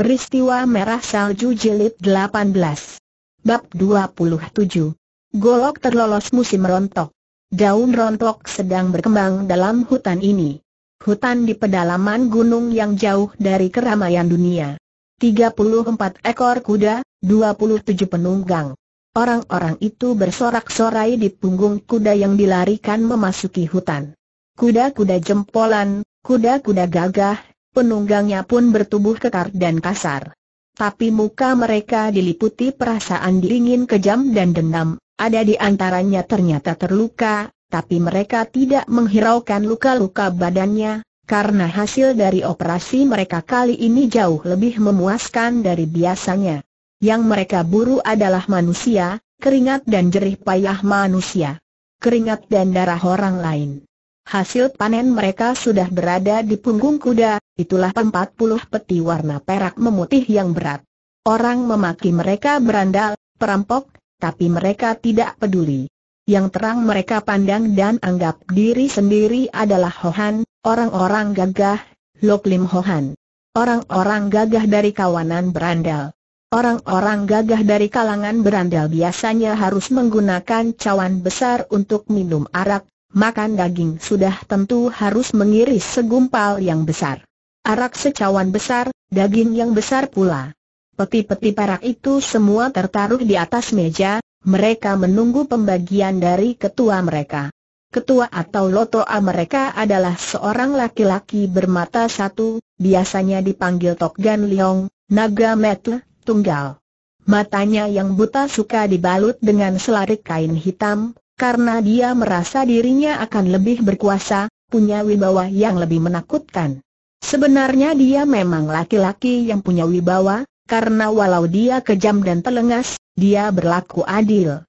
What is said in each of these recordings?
Peristiwa Merah Salju Jilid 18 Bab 27 Golok terlolos musim rontok Daun rontok sedang berkembang dalam hutan ini Hutan di pedalaman gunung yang jauh dari keramaian dunia 34 ekor kuda, 27 penunggang Orang-orang itu bersorak-sorai di punggung kuda yang dilarikan memasuki hutan Kuda-kuda jempolan, kuda-kuda gagah, penunggangnya pun bertubuh kekar dan kasar. Tapi muka mereka diliputi perasaan dingin kejam dan dendam, ada di antaranya ternyata terluka, tapi mereka tidak menghiraukan luka-luka badannya, karena hasil dari operasi mereka kali ini jauh lebih memuaskan dari biasanya. Yang mereka buru adalah manusia, keringat dan jerih payah manusia. Keringat dan darah orang lain. Hasil panen mereka sudah berada di punggung kuda, itulah 40 peti warna perak memutih yang berat. Orang memaki mereka berandal, perampok, tapi mereka tidak peduli. Yang terang mereka pandang dan anggap diri sendiri adalah Hohan, orang-orang gagah, Loklim Hohan. Orang-orang gagah dari kawanan berandal. Orang-orang gagah dari kalangan berandal biasanya harus menggunakan cawan besar untuk minum arak, makan daging sudah tentu harus mengiris segumpal yang besar. Arak secawan besar, daging yang besar pula. Peti-peti parak itu semua tertaruh di atas meja, mereka menunggu pembagian dari ketua mereka. Ketua atau lotoa mereka adalah seorang laki-laki bermata satu, biasanya dipanggil Tok Gan Leong, naga Metle, tunggal. Matanya yang buta suka dibalut dengan selarik kain hitam, karena dia merasa dirinya akan lebih berkuasa, punya wibawa yang lebih menakutkan. Sebenarnya dia memang laki-laki yang punya wibawa, karena walau dia kejam dan telengas, dia berlaku adil.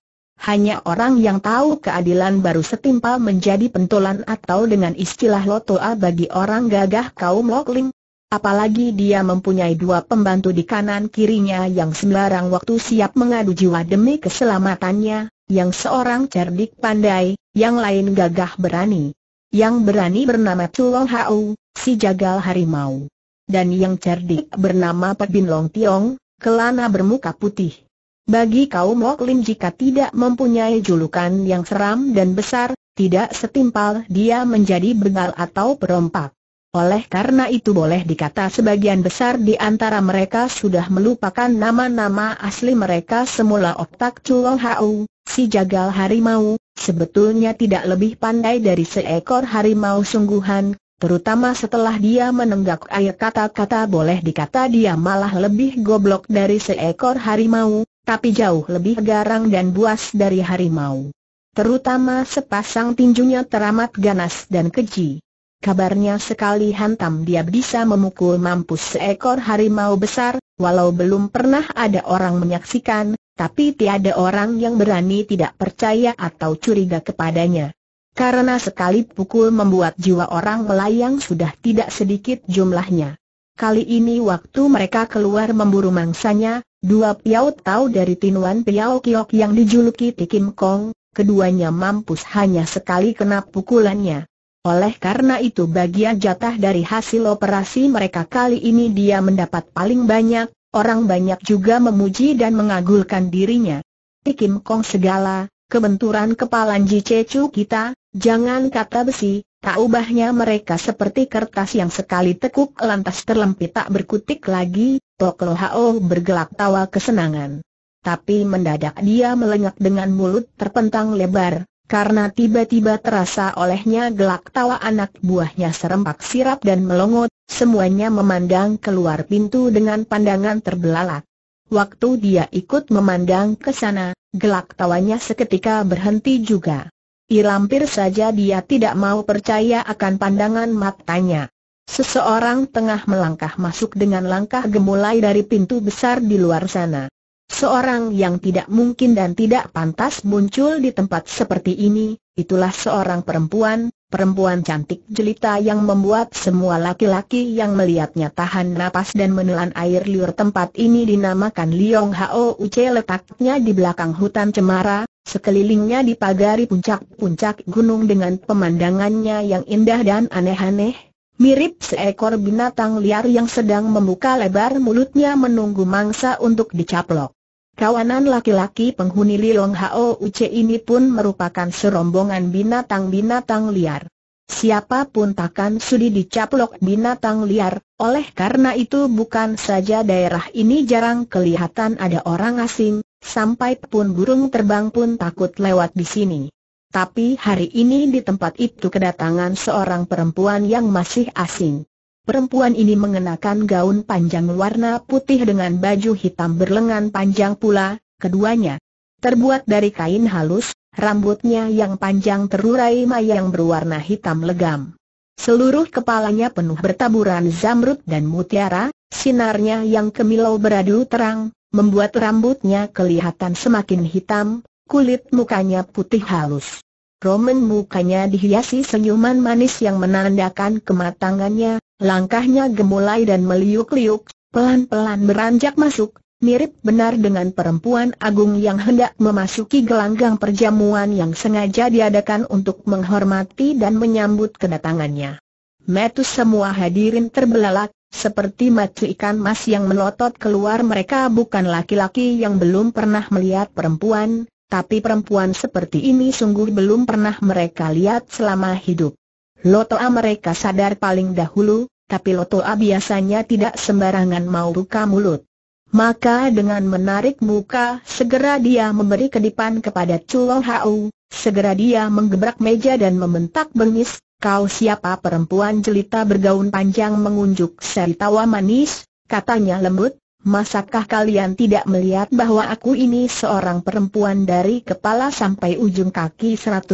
Hanya orang yang tahu keadilan baru setimpal menjadi pentolan atau dengan istilah lotoa bagi orang gagah kaum lokling. Apalagi dia mempunyai dua pembantu di kanan kirinya yang sembarang waktu siap mengadu jiwa demi keselamatannya, yang seorang cerdik pandai, yang lain gagah berani. Yang berani bernama Tulong Hau, si jagal harimau. Dan yang cerdik bernama Pak Bin Long Tiong, kelana bermuka putih. Bagi kaum Moklim jika tidak mempunyai julukan yang seram dan besar, tidak setimpal dia menjadi bengal atau perompak. Oleh karena itu boleh dikata sebagian besar di antara mereka sudah melupakan nama-nama asli mereka semula otak Chulong Hau, Si jagal harimau, sebetulnya tidak lebih pandai dari seekor harimau sungguhan, terutama setelah dia menenggak air kata-kata boleh dikata dia malah lebih goblok dari seekor harimau, tapi jauh lebih garang dan buas dari harimau. Terutama sepasang tinjunya teramat ganas dan keji. Kabarnya sekali hantam dia bisa memukul mampus seekor harimau besar, walau belum pernah ada orang menyaksikan, tapi tiada orang yang berani tidak percaya atau curiga kepadanya. Karena sekali pukul membuat jiwa orang melayang sudah tidak sedikit jumlahnya. Kali ini waktu mereka keluar memburu mangsanya, dua piau tahu dari tinuan piau kiok yang dijuluki Tikim Kong, keduanya mampus hanya sekali kena pukulannya. Oleh karena itu bagian jatah dari hasil operasi mereka kali ini dia mendapat paling banyak, Orang banyak juga memuji dan mengagulkan dirinya. Tikim Kong segala, kebenturan kepalan Jicecu kita, jangan kata besi, tak ubahnya mereka seperti kertas yang sekali tekuk lantas terlempit tak berkutik lagi, Tok Lo Hao bergelak tawa kesenangan. Tapi mendadak dia melengak dengan mulut terpentang lebar, karena tiba-tiba terasa olehnya gelak tawa anak buahnya serempak sirap dan melongot, semuanya memandang keluar pintu dengan pandangan terbelalak. Waktu dia ikut memandang ke sana, gelak tawanya seketika berhenti juga. Irampir saja dia tidak mau percaya akan pandangan matanya. Seseorang tengah melangkah masuk dengan langkah gemulai dari pintu besar di luar sana. Seorang yang tidak mungkin dan tidak pantas muncul di tempat seperti ini, itulah seorang perempuan, perempuan cantik jelita yang membuat semua laki-laki yang melihatnya tahan napas dan menelan air liur tempat ini dinamakan Liong Hao Uce letaknya di belakang hutan cemara, sekelilingnya dipagari puncak-puncak gunung dengan pemandangannya yang indah dan aneh-aneh. Mirip seekor binatang liar yang sedang membuka lebar mulutnya menunggu mangsa untuk dicaplok. Kawanan laki-laki penghuni Lilong Hao Uce ini pun merupakan serombongan binatang-binatang liar. Siapapun takkan sudi dicaplok binatang liar, oleh karena itu bukan saja daerah ini jarang kelihatan ada orang asing, sampai pun burung terbang pun takut lewat di sini. Tapi hari ini di tempat itu kedatangan seorang perempuan yang masih asing. Perempuan ini mengenakan gaun panjang warna putih dengan baju hitam berlengan panjang pula, keduanya. Terbuat dari kain halus, rambutnya yang panjang terurai mayang berwarna hitam legam. Seluruh kepalanya penuh bertaburan zamrud dan mutiara, sinarnya yang kemilau beradu terang, membuat rambutnya kelihatan semakin hitam, kulit mukanya putih halus. Roman mukanya dihiasi senyuman manis yang menandakan kematangannya, langkahnya gemulai dan meliuk-liuk, pelan-pelan beranjak masuk, mirip benar dengan perempuan agung yang hendak memasuki gelanggang perjamuan yang sengaja diadakan untuk menghormati dan menyambut kedatangannya. Metus semua hadirin terbelalak, seperti mati ikan mas yang melotot keluar mereka bukan laki-laki yang belum pernah melihat perempuan, tapi perempuan seperti ini sungguh belum pernah mereka lihat selama hidup. Lotoa mereka sadar paling dahulu, tapi Lotoa biasanya tidak sembarangan mau buka mulut. Maka dengan menarik muka, segera dia memberi kedipan kepada Chulong Hau, segera dia menggebrak meja dan membentak bengis, kau siapa perempuan jelita bergaun panjang mengunjuk seri tawa manis, katanya lembut, Masakah kalian tidak melihat bahwa aku ini seorang perempuan dari kepala sampai ujung kaki 100%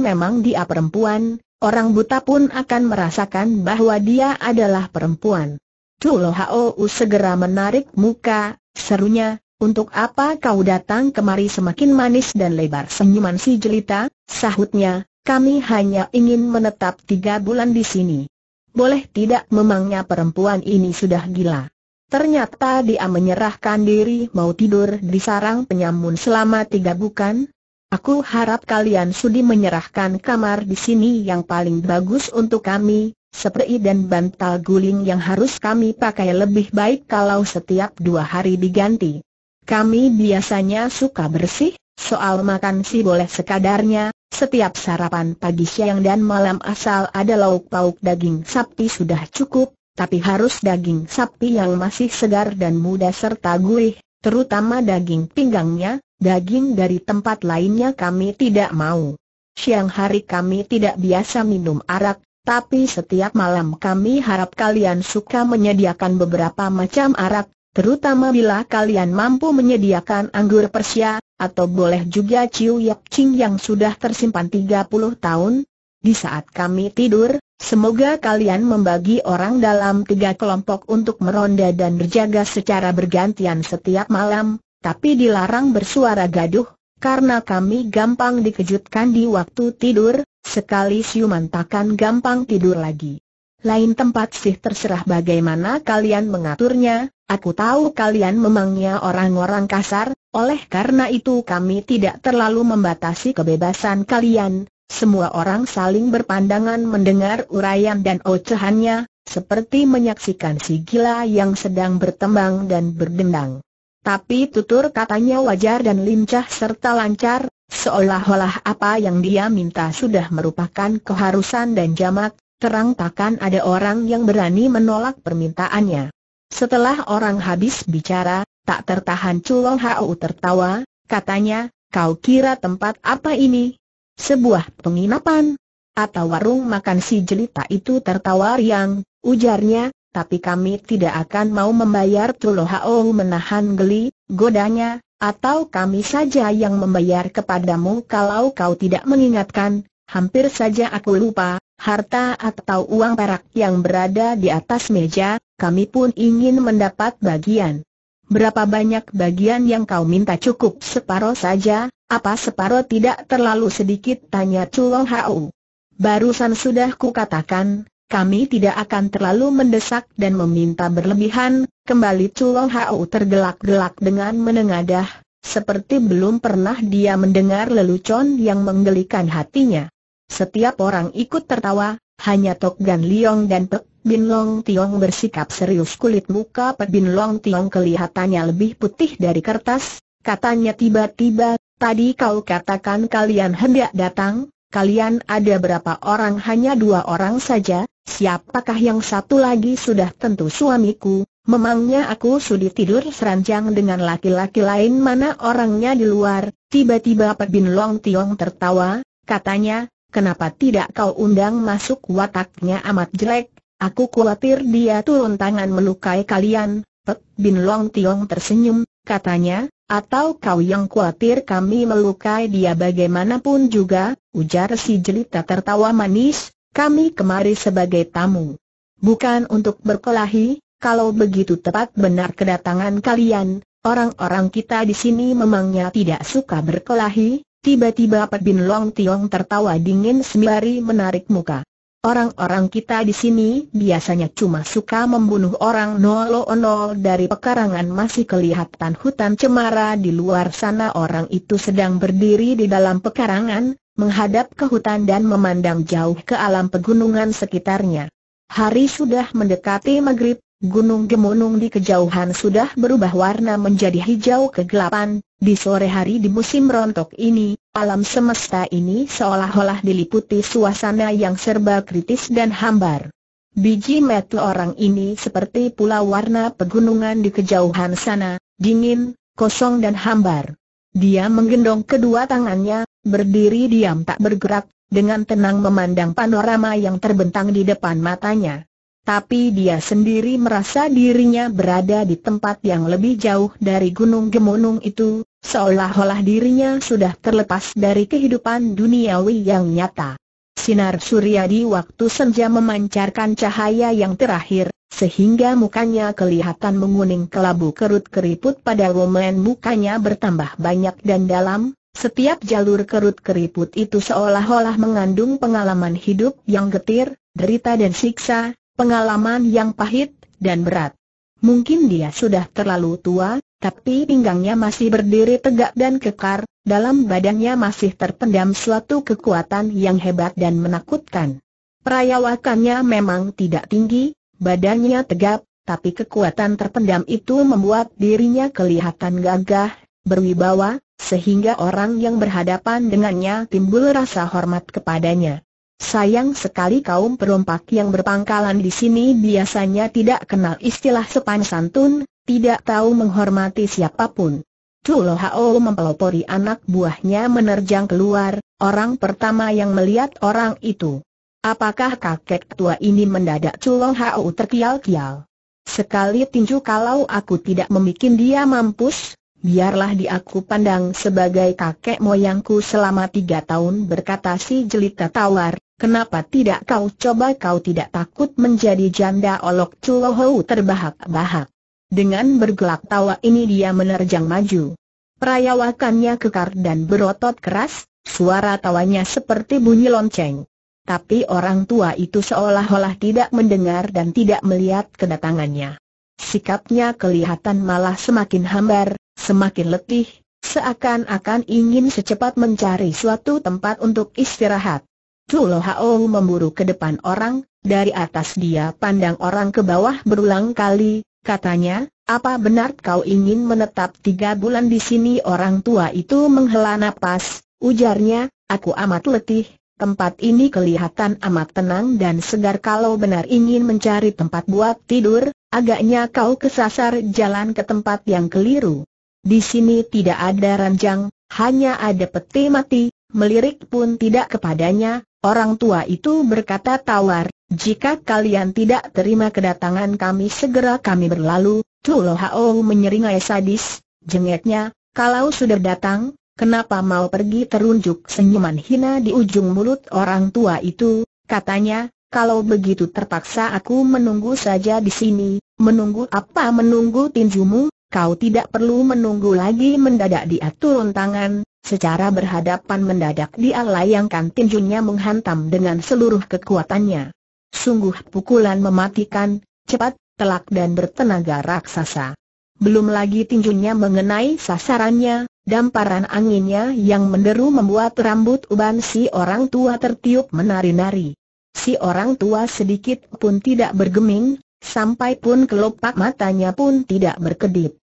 memang dia perempuan, orang buta pun akan merasakan bahwa dia adalah perempuan. Tu Hou segera menarik muka, serunya, untuk apa kau datang kemari semakin manis dan lebar senyuman si jelita, sahutnya, kami hanya ingin menetap tiga bulan di sini. Boleh tidak memangnya perempuan ini sudah gila? Ternyata dia menyerahkan diri mau tidur di sarang penyamun selama tiga bukan? Aku harap kalian sudi menyerahkan kamar di sini yang paling bagus untuk kami, seperti dan bantal guling yang harus kami pakai lebih baik kalau setiap dua hari diganti. Kami biasanya suka bersih, soal makan sih boleh sekadarnya, setiap sarapan pagi siang dan malam asal ada lauk pauk daging sapi sudah cukup, tapi harus daging sapi yang masih segar dan muda serta gurih, terutama daging pinggangnya, daging dari tempat lainnya kami tidak mau. Siang hari kami tidak biasa minum arak, tapi setiap malam kami harap kalian suka menyediakan beberapa macam arak, terutama bila kalian mampu menyediakan anggur Persia, atau boleh juga ciu yap cing yang sudah tersimpan 30 tahun. Di saat kami tidur, Semoga kalian membagi orang dalam tiga kelompok untuk meronda dan berjaga secara bergantian setiap malam, tapi dilarang bersuara gaduh, karena kami gampang dikejutkan di waktu tidur, sekali siuman takkan gampang tidur lagi. Lain tempat sih terserah bagaimana kalian mengaturnya, aku tahu kalian memangnya orang-orang kasar, oleh karena itu kami tidak terlalu membatasi kebebasan kalian, semua orang saling berpandangan mendengar uraian dan ocehannya, seperti menyaksikan si gila yang sedang bertembang dan berdendang. Tapi tutur katanya wajar dan lincah serta lancar, seolah-olah apa yang dia minta sudah merupakan keharusan dan jamak, terang takkan ada orang yang berani menolak permintaannya. Setelah orang habis bicara, tak tertahan culong hau tertawa, katanya, kau kira tempat apa ini? Sebuah penginapan atau warung makan si jelita itu tertawa riang, ujarnya, tapi kami tidak akan mau membayar Tulohao menahan geli, godanya, atau kami saja yang membayar kepadamu kalau kau tidak mengingatkan, hampir saja aku lupa, harta atau uang perak yang berada di atas meja, kami pun ingin mendapat bagian. Berapa banyak bagian yang kau minta cukup separoh saja, apa separoh tidak terlalu sedikit tanya Chuo Hau. Barusan sudah ku katakan kami tidak akan terlalu mendesak dan meminta berlebihan, kembali Chuo Hau tergelak-gelak dengan menengadah, seperti belum pernah dia mendengar lelucon yang menggelikan hatinya. Setiap orang ikut tertawa, hanya Tok Gan Liong dan Pek Bin Long Tiong bersikap serius kulit muka Pak Bin Long Tiong kelihatannya lebih putih dari kertas, katanya tiba-tiba, tadi kau katakan kalian hendak datang, kalian ada berapa orang hanya dua orang saja, siapakah yang satu lagi sudah tentu suamiku, memangnya aku sudi tidur seranjang dengan laki-laki lain mana orangnya di luar, tiba-tiba Pak Bin Long Tiong tertawa, katanya, kenapa tidak kau undang masuk wataknya amat jelek, Aku khawatir dia turun tangan melukai kalian, Pek Bin Long Tiong tersenyum, katanya, atau kau yang khawatir kami melukai dia bagaimanapun juga, ujar si jelita tertawa manis, kami kemari sebagai tamu. Bukan untuk berkelahi, kalau begitu tepat benar kedatangan kalian, orang-orang kita di sini memangnya tidak suka berkelahi, tiba-tiba Pek Bin Long Tiong tertawa dingin sembari menarik muka. Orang-orang kita di sini biasanya cuma suka membunuh orang nol-nol dari pekarangan masih kelihatan hutan cemara di luar sana orang itu sedang berdiri di dalam pekarangan, menghadap ke hutan dan memandang jauh ke alam pegunungan sekitarnya. Hari sudah mendekati maghrib, gunung gemunung di kejauhan sudah berubah warna menjadi hijau kegelapan, di sore hari di musim rontok ini, Alam semesta ini seolah-olah diliputi suasana yang serba kritis dan hambar. Biji metu orang ini seperti pula warna pegunungan di kejauhan sana, dingin, kosong dan hambar. Dia menggendong kedua tangannya, berdiri diam tak bergerak, dengan tenang memandang panorama yang terbentang di depan matanya. Tapi dia sendiri merasa dirinya berada di tempat yang lebih jauh dari Gunung Gemunung itu, Seolah-olah dirinya sudah terlepas dari kehidupan duniawi yang nyata. Sinar surya di waktu senja memancarkan cahaya yang terakhir, sehingga mukanya kelihatan menguning kelabu kerut keriput pada lumen mukanya bertambah banyak dan dalam, setiap jalur kerut keriput itu seolah-olah mengandung pengalaman hidup yang getir, derita dan siksa, pengalaman yang pahit dan berat. Mungkin dia sudah terlalu tua, tapi pinggangnya masih berdiri tegak dan kekar, dalam badannya masih terpendam suatu kekuatan yang hebat dan menakutkan. Perayawakannya memang tidak tinggi, badannya tegap, tapi kekuatan terpendam itu membuat dirinya kelihatan gagah, berwibawa, sehingga orang yang berhadapan dengannya timbul rasa hormat kepadanya. Sayang sekali kaum perompak yang berpangkalan di sini biasanya tidak kenal istilah sepan santun, tidak tahu menghormati siapapun. Tulo Hao mempelopori anak buahnya menerjang keluar, orang pertama yang melihat orang itu. Apakah kakek tua ini mendadak Tulo Hao terkial-kial? Sekali tinju kalau aku tidak memikin dia mampus, Biarlah dia aku pandang sebagai kakek moyangku selama tiga tahun berkata si jelita tawar, Kenapa tidak kau coba kau tidak takut menjadi janda olok culohou terbahak-bahak. Dengan bergelak tawa ini dia menerjang maju. Perayawakannya kekar dan berotot keras, suara tawanya seperti bunyi lonceng. Tapi orang tua itu seolah-olah tidak mendengar dan tidak melihat kedatangannya. Sikapnya kelihatan malah semakin hambar, semakin letih, seakan-akan ingin secepat mencari suatu tempat untuk istirahat. Tulo Hao memburu ke depan orang, dari atas dia pandang orang ke bawah berulang kali, katanya, apa benar kau ingin menetap tiga bulan di sini orang tua itu menghela nafas, ujarnya, aku amat letih, tempat ini kelihatan amat tenang dan segar kalau benar ingin mencari tempat buat tidur, agaknya kau kesasar jalan ke tempat yang keliru. Di sini tidak ada ranjang, hanya ada peti mati, melirik pun tidak kepadanya, Orang tua itu berkata tawar, jika kalian tidak terima kedatangan kami segera kami berlalu, Tu Lo Hao menyeringai sadis, jengeknya, kalau sudah datang, kenapa mau pergi terunjuk senyuman hina di ujung mulut orang tua itu, katanya, kalau begitu terpaksa aku menunggu saja di sini, menunggu apa menunggu tinjumu, kau tidak perlu menunggu lagi mendadak dia turun tangan, Secara berhadapan mendadak dia layangkan tinjunya menghantam dengan seluruh kekuatannya. Sungguh pukulan mematikan, cepat, telak dan bertenaga raksasa. Belum lagi tinjunya mengenai sasarannya, damparan anginnya yang menderu membuat rambut uban si orang tua tertiup menari-nari. Si orang tua sedikit pun tidak bergeming, sampai pun kelopak matanya pun tidak berkedip.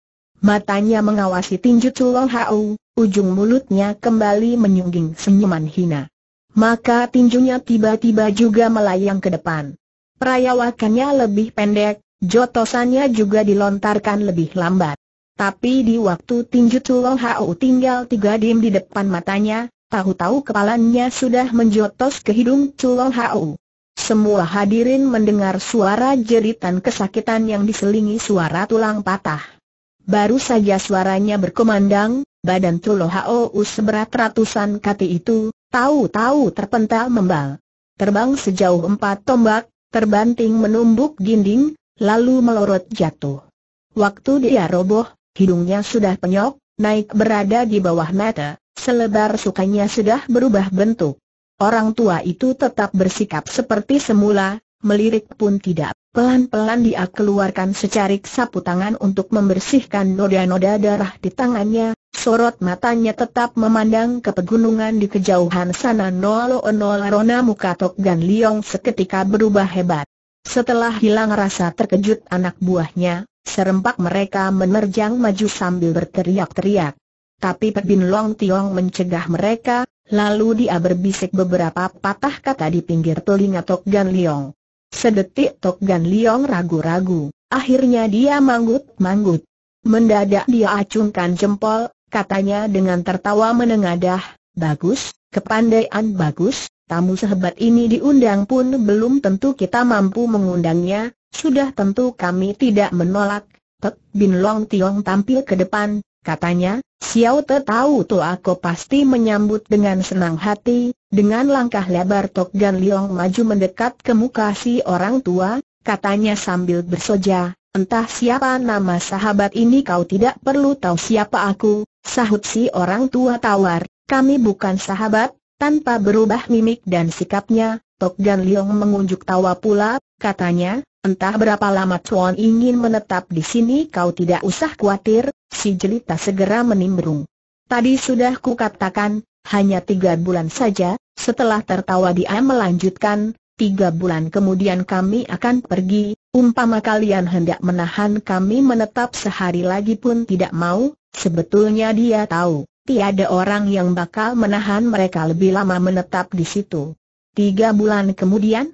Matanya mengawasi tinju Tulong Hau, ujung mulutnya kembali menyungging senyuman hina. Maka tinjunya tiba-tiba juga melayang ke depan. Perayawakannya lebih pendek, jotosannya juga dilontarkan lebih lambat. Tapi di waktu tinju Tulong Hau tinggal tiga dim di depan matanya, tahu-tahu kepalanya sudah menjotos ke hidung Tulong Hau. Semua hadirin mendengar suara jeritan kesakitan yang diselingi suara tulang patah. Baru saja suaranya berkumandang, badan Tulo Hou seberat ratusan kati itu, tahu-tahu terpental membal. Terbang sejauh empat tombak, terbanting menumbuk dinding, lalu melorot jatuh. Waktu dia roboh, hidungnya sudah penyok, naik berada di bawah mata, selebar sukanya sudah berubah bentuk. Orang tua itu tetap bersikap seperti semula, melirik pun tidak. Pelan-pelan dia keluarkan secarik sapu tangan untuk membersihkan noda-noda darah di tangannya, sorot matanya tetap memandang ke pegunungan di kejauhan sana Nolo Nolarona muka Tok Gan Liong seketika berubah hebat. Setelah hilang rasa terkejut anak buahnya, serempak mereka menerjang maju sambil berteriak-teriak. Tapi Pebin Long Tiong mencegah mereka, lalu dia berbisik beberapa patah kata di pinggir telinga Tok Gan Liong. Sedetik Tok Gan Liong ragu-ragu, akhirnya dia manggut-manggut. Mendadak dia acungkan jempol, katanya dengan tertawa menengadah, bagus, kepandaian bagus, tamu sehebat ini diundang pun belum tentu kita mampu mengundangnya, sudah tentu kami tidak menolak. Tok Bin Long Tiong tampil ke depan, Katanya, Xiao Te tahu tu aku pasti menyambut dengan senang hati, dengan langkah lebar Tok Gan Liong maju mendekat ke muka si orang tua, katanya sambil bersoja, entah siapa nama sahabat ini kau tidak perlu tahu siapa aku, sahut si orang tua tawar, kami bukan sahabat, tanpa berubah mimik dan sikapnya, Tok Gan Liong mengunjuk tawa pula, katanya, Entah berapa lama Tuan ingin menetap di sini kau tidak usah khawatir, si jelita segera menimbrung. Tadi sudah ku katakan, hanya tiga bulan saja, setelah tertawa dia melanjutkan, tiga bulan kemudian kami akan pergi, umpama kalian hendak menahan kami menetap sehari lagi pun tidak mau, sebetulnya dia tahu, tiada orang yang bakal menahan mereka lebih lama menetap di situ. Tiga bulan kemudian,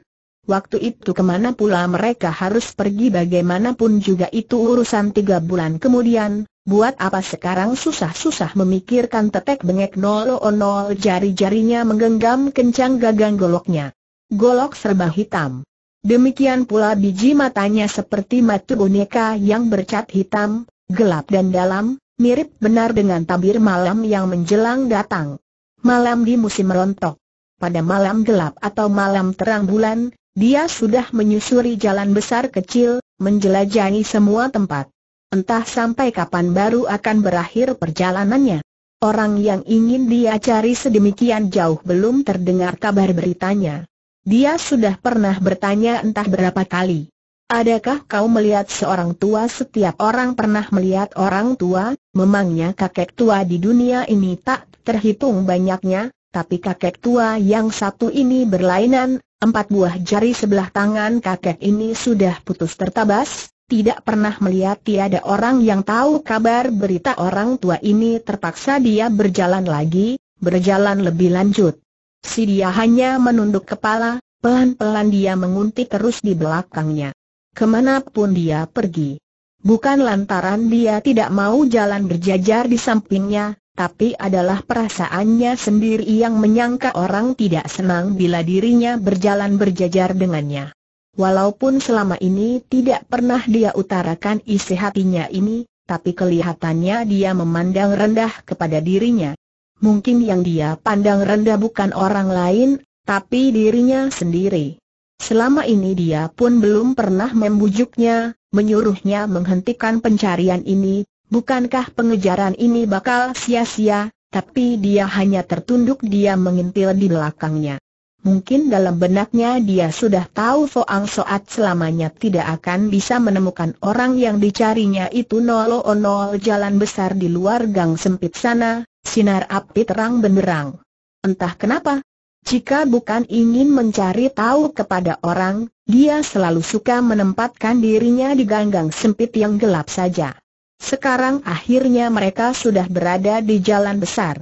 Waktu itu kemana pula mereka harus pergi bagaimanapun juga itu urusan tiga bulan kemudian, buat apa sekarang susah-susah memikirkan tetek bengek nol nol jari-jarinya menggenggam kencang gagang goloknya. Golok serba hitam. Demikian pula biji matanya seperti mata boneka yang bercat hitam, gelap dan dalam, mirip benar dengan tabir malam yang menjelang datang. Malam di musim rontok. Pada malam gelap atau malam terang bulan, dia sudah menyusuri jalan besar kecil, menjelajahi semua tempat. Entah sampai kapan baru akan berakhir perjalanannya. Orang yang ingin dia cari sedemikian jauh belum terdengar kabar beritanya. Dia sudah pernah bertanya entah berapa kali. Adakah kau melihat seorang tua? Setiap orang pernah melihat orang tua, memangnya kakek tua di dunia ini tak terhitung banyaknya, tapi kakek tua yang satu ini berlainan, Empat buah jari sebelah tangan kakek ini sudah putus tertabas, tidak pernah melihat tiada orang yang tahu kabar berita orang tua ini terpaksa dia berjalan lagi, berjalan lebih lanjut. Si dia hanya menunduk kepala, pelan-pelan dia menguntit terus di belakangnya. Kemanapun dia pergi. Bukan lantaran dia tidak mau jalan berjajar di sampingnya, tapi adalah perasaannya sendiri yang menyangka orang tidak senang bila dirinya berjalan berjajar dengannya. Walaupun selama ini tidak pernah dia utarakan isi hatinya ini, tapi kelihatannya dia memandang rendah kepada dirinya. Mungkin yang dia pandang rendah bukan orang lain, tapi dirinya sendiri. Selama ini dia pun belum pernah membujuknya, menyuruhnya menghentikan pencarian ini, Bukankah pengejaran ini bakal sia-sia, tapi dia hanya tertunduk dia mengintil di belakangnya. Mungkin dalam benaknya dia sudah tahu Soang Soat selamanya tidak akan bisa menemukan orang yang dicarinya itu nol nol jalan besar di luar gang sempit sana, sinar api terang benderang. Entah kenapa, jika bukan ingin mencari tahu kepada orang, dia selalu suka menempatkan dirinya di gang-gang sempit yang gelap saja. Sekarang akhirnya mereka sudah berada di jalan besar.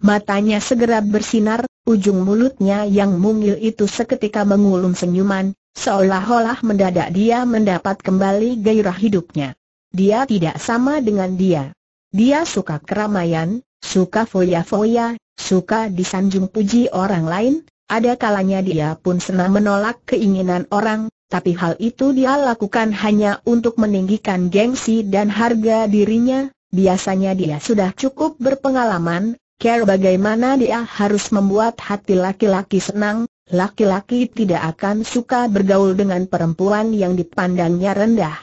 Matanya segera bersinar, ujung mulutnya yang mungil itu seketika mengulum senyuman, seolah-olah mendadak dia mendapat kembali gairah hidupnya. Dia tidak sama dengan dia. Dia suka keramaian, suka foya-foya, suka disanjung puji orang lain, ada kalanya dia pun senang menolak keinginan orang, tapi hal itu dia lakukan hanya untuk meninggikan gengsi dan harga dirinya, biasanya dia sudah cukup berpengalaman, care bagaimana dia harus membuat hati laki-laki senang, laki-laki tidak akan suka bergaul dengan perempuan yang dipandangnya rendah.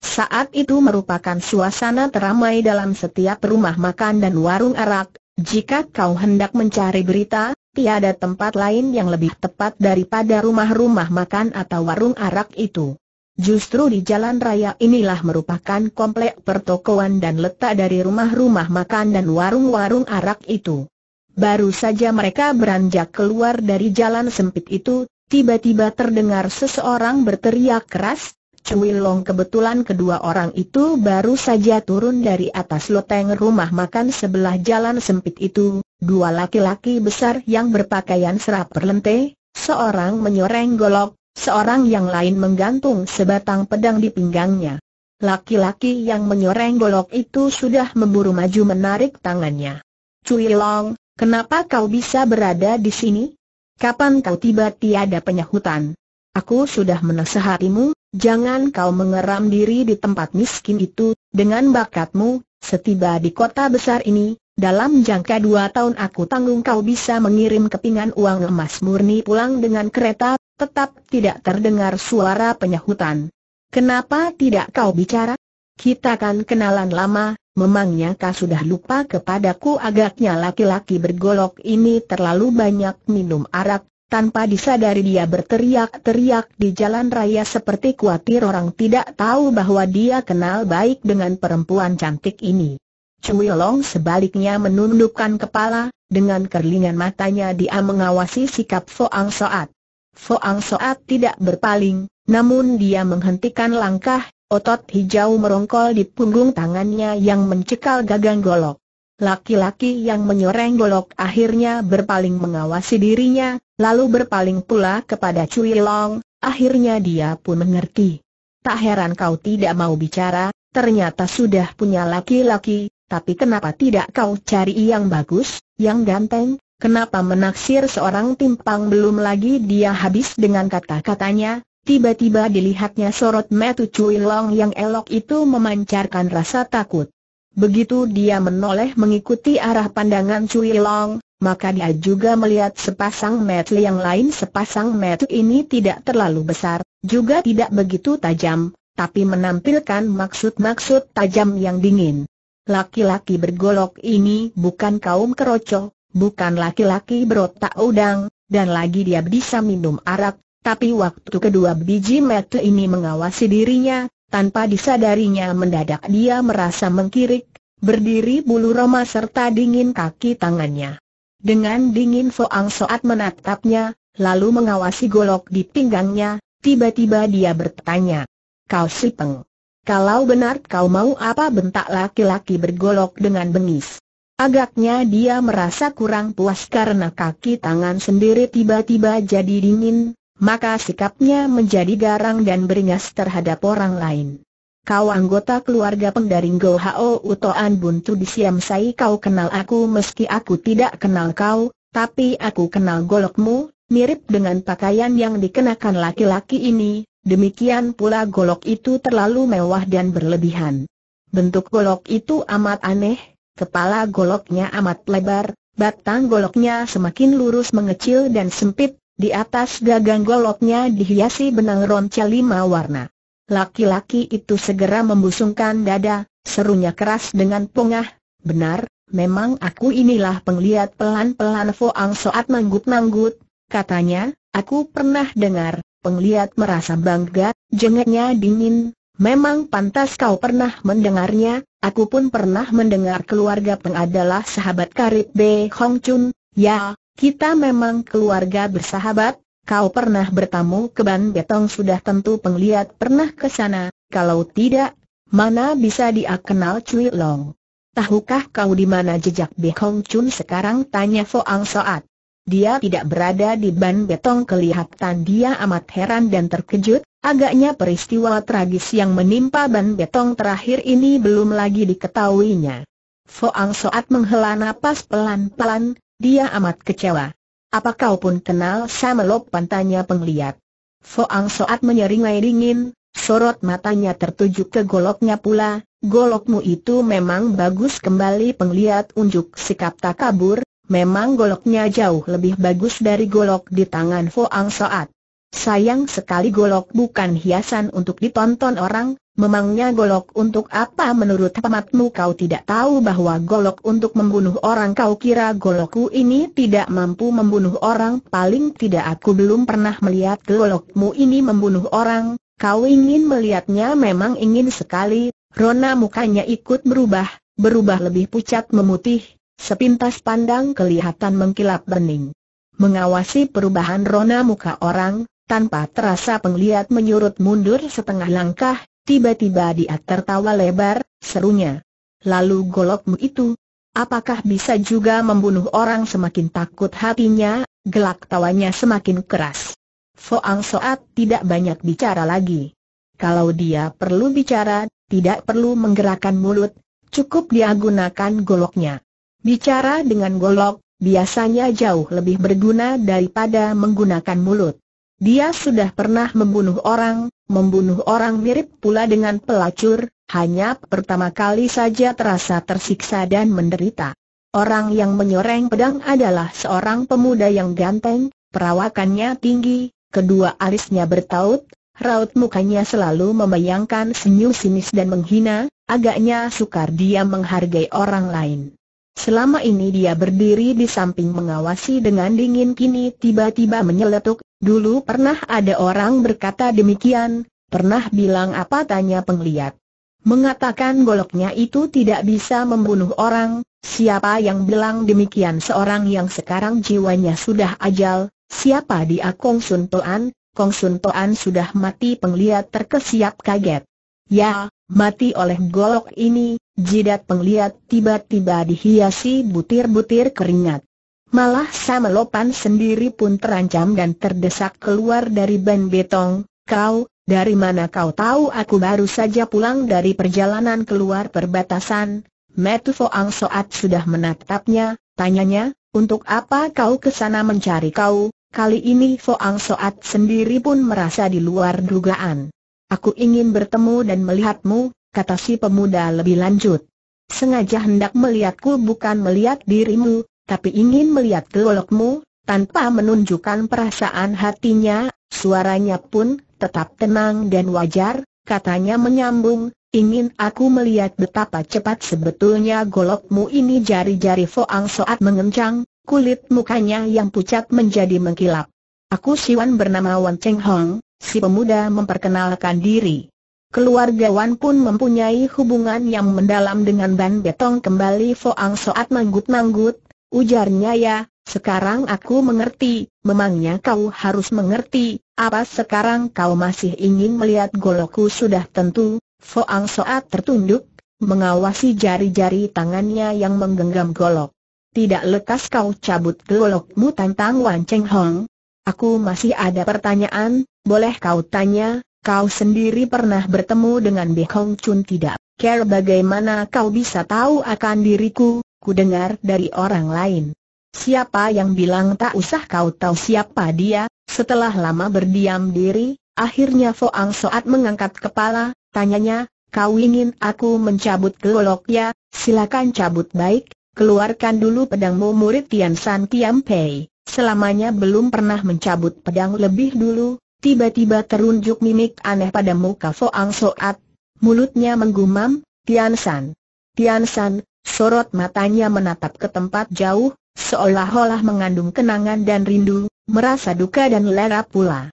Saat itu merupakan suasana teramai dalam setiap rumah makan dan warung arak, jika kau hendak mencari berita, tiada tempat lain yang lebih tepat daripada rumah-rumah makan atau warung arak itu. Justru di jalan raya inilah merupakan komplek pertokoan dan letak dari rumah-rumah makan dan warung-warung arak itu. Baru saja mereka beranjak keluar dari jalan sempit itu, tiba-tiba terdengar seseorang berteriak keras, Cui Long kebetulan kedua orang itu baru saja turun dari atas loteng rumah makan sebelah jalan sempit itu, dua laki-laki besar yang berpakaian serap perlente, seorang menyoreng golok, seorang yang lain menggantung sebatang pedang di pinggangnya. Laki-laki yang menyoreng golok itu sudah memburu maju menarik tangannya. Cui Long, kenapa kau bisa berada di sini? Kapan kau tiba tiada penyahutan? Aku sudah menasehatimu, jangan kau mengeram diri di tempat miskin itu, dengan bakatmu, setiba di kota besar ini, dalam jangka dua tahun aku tanggung kau bisa mengirim kepingan uang emas murni pulang dengan kereta, tetap tidak terdengar suara penyahutan. Kenapa tidak kau bicara? Kita kan kenalan lama, memangnya kau sudah lupa kepadaku agaknya laki-laki bergolok ini terlalu banyak minum arak, tanpa disadari dia berteriak-teriak di jalan raya seperti khawatir orang tidak tahu bahwa dia kenal baik dengan perempuan cantik ini. Cui Long sebaliknya menundukkan kepala, dengan kerlingan matanya dia mengawasi sikap Foang Soat. Foang Soat tidak berpaling, namun dia menghentikan langkah, otot hijau merongkol di punggung tangannya yang mencekal gagang golok. Laki-laki yang menyoreng golok akhirnya berpaling mengawasi dirinya, lalu berpaling pula kepada Cui Long, akhirnya dia pun mengerti. Tak heran kau tidak mau bicara, ternyata sudah punya laki-laki, tapi kenapa tidak kau cari yang bagus, yang ganteng, kenapa menaksir seorang timpang belum lagi dia habis dengan kata-katanya, tiba-tiba dilihatnya sorot metu Cui Long yang elok itu memancarkan rasa takut. Begitu dia menoleh mengikuti arah pandangan Cui Long, maka dia juga melihat sepasang metu yang lain sepasang metu ini tidak terlalu besar, juga tidak begitu tajam, tapi menampilkan maksud-maksud tajam yang dingin laki-laki bergolok ini bukan kaum keroco, bukan laki-laki berotak udang, dan lagi dia bisa minum arak, tapi waktu kedua biji mata ini mengawasi dirinya, tanpa disadarinya mendadak dia merasa mengkirik, berdiri bulu roma serta dingin kaki tangannya. Dengan dingin Foang Soat menatapnya, lalu mengawasi golok di pinggangnya, tiba-tiba dia bertanya, Kau si peng. Kalau benar kau mau apa bentak laki-laki bergolok dengan bengis. Agaknya dia merasa kurang puas karena kaki tangan sendiri tiba-tiba jadi dingin, maka sikapnya menjadi garang dan beringas terhadap orang lain. Kau anggota keluarga pendaring Go Hao Utoan Buntu di Siam Sai kau kenal aku meski aku tidak kenal kau, tapi aku kenal golokmu, mirip dengan pakaian yang dikenakan laki-laki ini, demikian pula golok itu terlalu mewah dan berlebihan. Bentuk golok itu amat aneh, kepala goloknya amat lebar, batang goloknya semakin lurus mengecil dan sempit, di atas gagang goloknya dihiasi benang ronca lima warna. Laki-laki itu segera membusungkan dada, serunya keras dengan pongah, benar, memang aku inilah penglihat pelan-pelan Foang Soat manggut-manggut, Katanya, aku pernah dengar, penglihat merasa bangga, jengeknya dingin, memang pantas kau pernah mendengarnya, aku pun pernah mendengar keluarga Peng adalah sahabat karib B. Hong Chun, ya, kita memang keluarga bersahabat, kau pernah bertamu ke Ban Betong sudah tentu penglihat pernah ke sana, kalau tidak, mana bisa dia kenal Cui Long. Tahukah kau di mana jejak Be Hong Chun sekarang? Tanya Foang Soat. Dia tidak berada di ban betong kelihatan dia amat heran dan terkejut, agaknya peristiwa tragis yang menimpa ban betong terakhir ini belum lagi diketahuinya. Foang Soat menghela napas pelan-pelan, dia amat kecewa. Apa kau pun kenal sama Lopan Pantanya penglihat. Foang Soat menyeringai dingin, sorot matanya tertuju ke goloknya pula, golokmu itu memang bagus kembali penglihat unjuk sikap tak kabur, Memang goloknya jauh lebih bagus dari golok di tangan Foang Soat. Sayang sekali golok bukan hiasan untuk ditonton orang, memangnya golok untuk apa menurut pamatmu kau tidak tahu bahwa golok untuk membunuh orang kau kira golokku ini tidak mampu membunuh orang paling tidak aku belum pernah melihat golokmu ini membunuh orang, kau ingin melihatnya memang ingin sekali, Rona mukanya ikut berubah, berubah lebih pucat memutih, sepintas pandang kelihatan mengkilap bening. Mengawasi perubahan rona muka orang, tanpa terasa penglihat menyurut mundur setengah langkah, tiba-tiba dia tertawa lebar, serunya. Lalu golokmu itu, apakah bisa juga membunuh orang semakin takut hatinya, gelak tawanya semakin keras. Foang Soat tidak banyak bicara lagi. Kalau dia perlu bicara, tidak perlu menggerakkan mulut, cukup dia gunakan goloknya. Bicara dengan golok, biasanya jauh lebih berguna daripada menggunakan mulut. Dia sudah pernah membunuh orang, membunuh orang mirip pula dengan pelacur, hanya pertama kali saja terasa tersiksa dan menderita. Orang yang menyoreng pedang adalah seorang pemuda yang ganteng, perawakannya tinggi, kedua alisnya bertaut, raut mukanya selalu membayangkan senyum sinis dan menghina, agaknya sukar dia menghargai orang lain. Selama ini dia berdiri di samping mengawasi dengan dingin kini tiba-tiba menyeletuk, dulu pernah ada orang berkata demikian, pernah bilang apa tanya penglihat. Mengatakan goloknya itu tidak bisa membunuh orang, siapa yang bilang demikian seorang yang sekarang jiwanya sudah ajal, siapa dia Kong Sun Toan, Kong Sun Toan sudah mati penglihat terkesiap kaget. Ya, mati oleh golok ini, Jidat penglihat tiba-tiba dihiasi butir-butir keringat. Malah Samelopan sendiri pun terancam dan terdesak keluar dari ban betong. Kau, dari mana kau tahu aku baru saja pulang dari perjalanan keluar perbatasan? Metu Foang Soat sudah menatapnya, tanyanya, untuk apa kau kesana mencari kau? Kali ini Foang Soat sendiri pun merasa di luar dugaan. Aku ingin bertemu dan melihatmu, kata si pemuda lebih lanjut. Sengaja hendak melihatku bukan melihat dirimu, tapi ingin melihat golokmu. tanpa menunjukkan perasaan hatinya, suaranya pun tetap tenang dan wajar, katanya menyambung, ingin aku melihat betapa cepat sebetulnya golokmu ini jari-jari Foang Soat mengencang, kulit mukanya yang pucat menjadi mengkilap. Aku Siwan bernama Wan Cheng Hong, si pemuda memperkenalkan diri. Keluarga Wan pun mempunyai hubungan yang mendalam dengan Ban Betong kembali Foang Soat manggut-manggut, ujarnya ya, sekarang aku mengerti, memangnya kau harus mengerti, apa sekarang kau masih ingin melihat goloku? sudah tentu, Foang Soat tertunduk, mengawasi jari-jari tangannya yang menggenggam golok. Tidak lekas kau cabut golokmu tantang Wan Cheng Hong. Aku masih ada pertanyaan, boleh kau tanya, Kau sendiri pernah bertemu dengan Bih Hong Chun tidak? Care bagaimana kau bisa tahu akan diriku, ku dengar dari orang lain. Siapa yang bilang tak usah kau tahu siapa dia, setelah lama berdiam diri, akhirnya Foang Soat mengangkat kepala, tanyanya, kau ingin aku mencabut kelolok ya, silakan cabut baik, keluarkan dulu pedangmu murid Tian San Tiam Pei, selamanya belum pernah mencabut pedang lebih dulu, Tiba-tiba terunjuk mimik aneh pada muka Foang Soat. Mulutnya menggumam, Tian San. Tian San, sorot matanya menatap ke tempat jauh, seolah-olah mengandung kenangan dan rindu, merasa duka dan lera pula.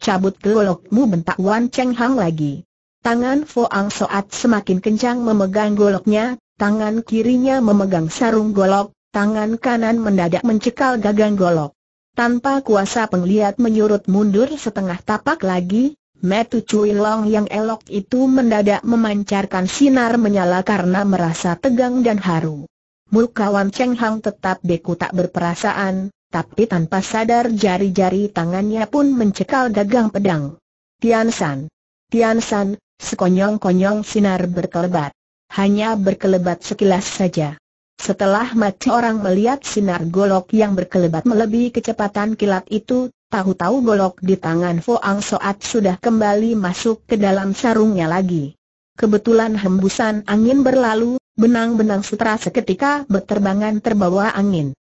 Cabut golokmu bentak Wan Cheng Hang lagi. Tangan Foang Soat semakin kencang memegang goloknya, tangan kirinya memegang sarung golok, tangan kanan mendadak mencekal gagang golok. Tanpa kuasa penglihat menyurut mundur setengah tapak lagi, Metu Cui Long yang elok itu mendadak memancarkan sinar menyala karena merasa tegang dan haru. Wan Cheng Hang tetap beku tak berperasaan, tapi tanpa sadar jari-jari tangannya pun mencekal gagang pedang. Tian San. Tian San, sekonyong-konyong sinar berkelebat. Hanya berkelebat sekilas saja. Setelah mati orang melihat sinar golok yang berkelebat melebihi kecepatan kilat itu, tahu-tahu golok di tangan Foang Soat sudah kembali masuk ke dalam sarungnya lagi. Kebetulan hembusan angin berlalu, benang-benang sutra seketika berterbangan terbawa angin.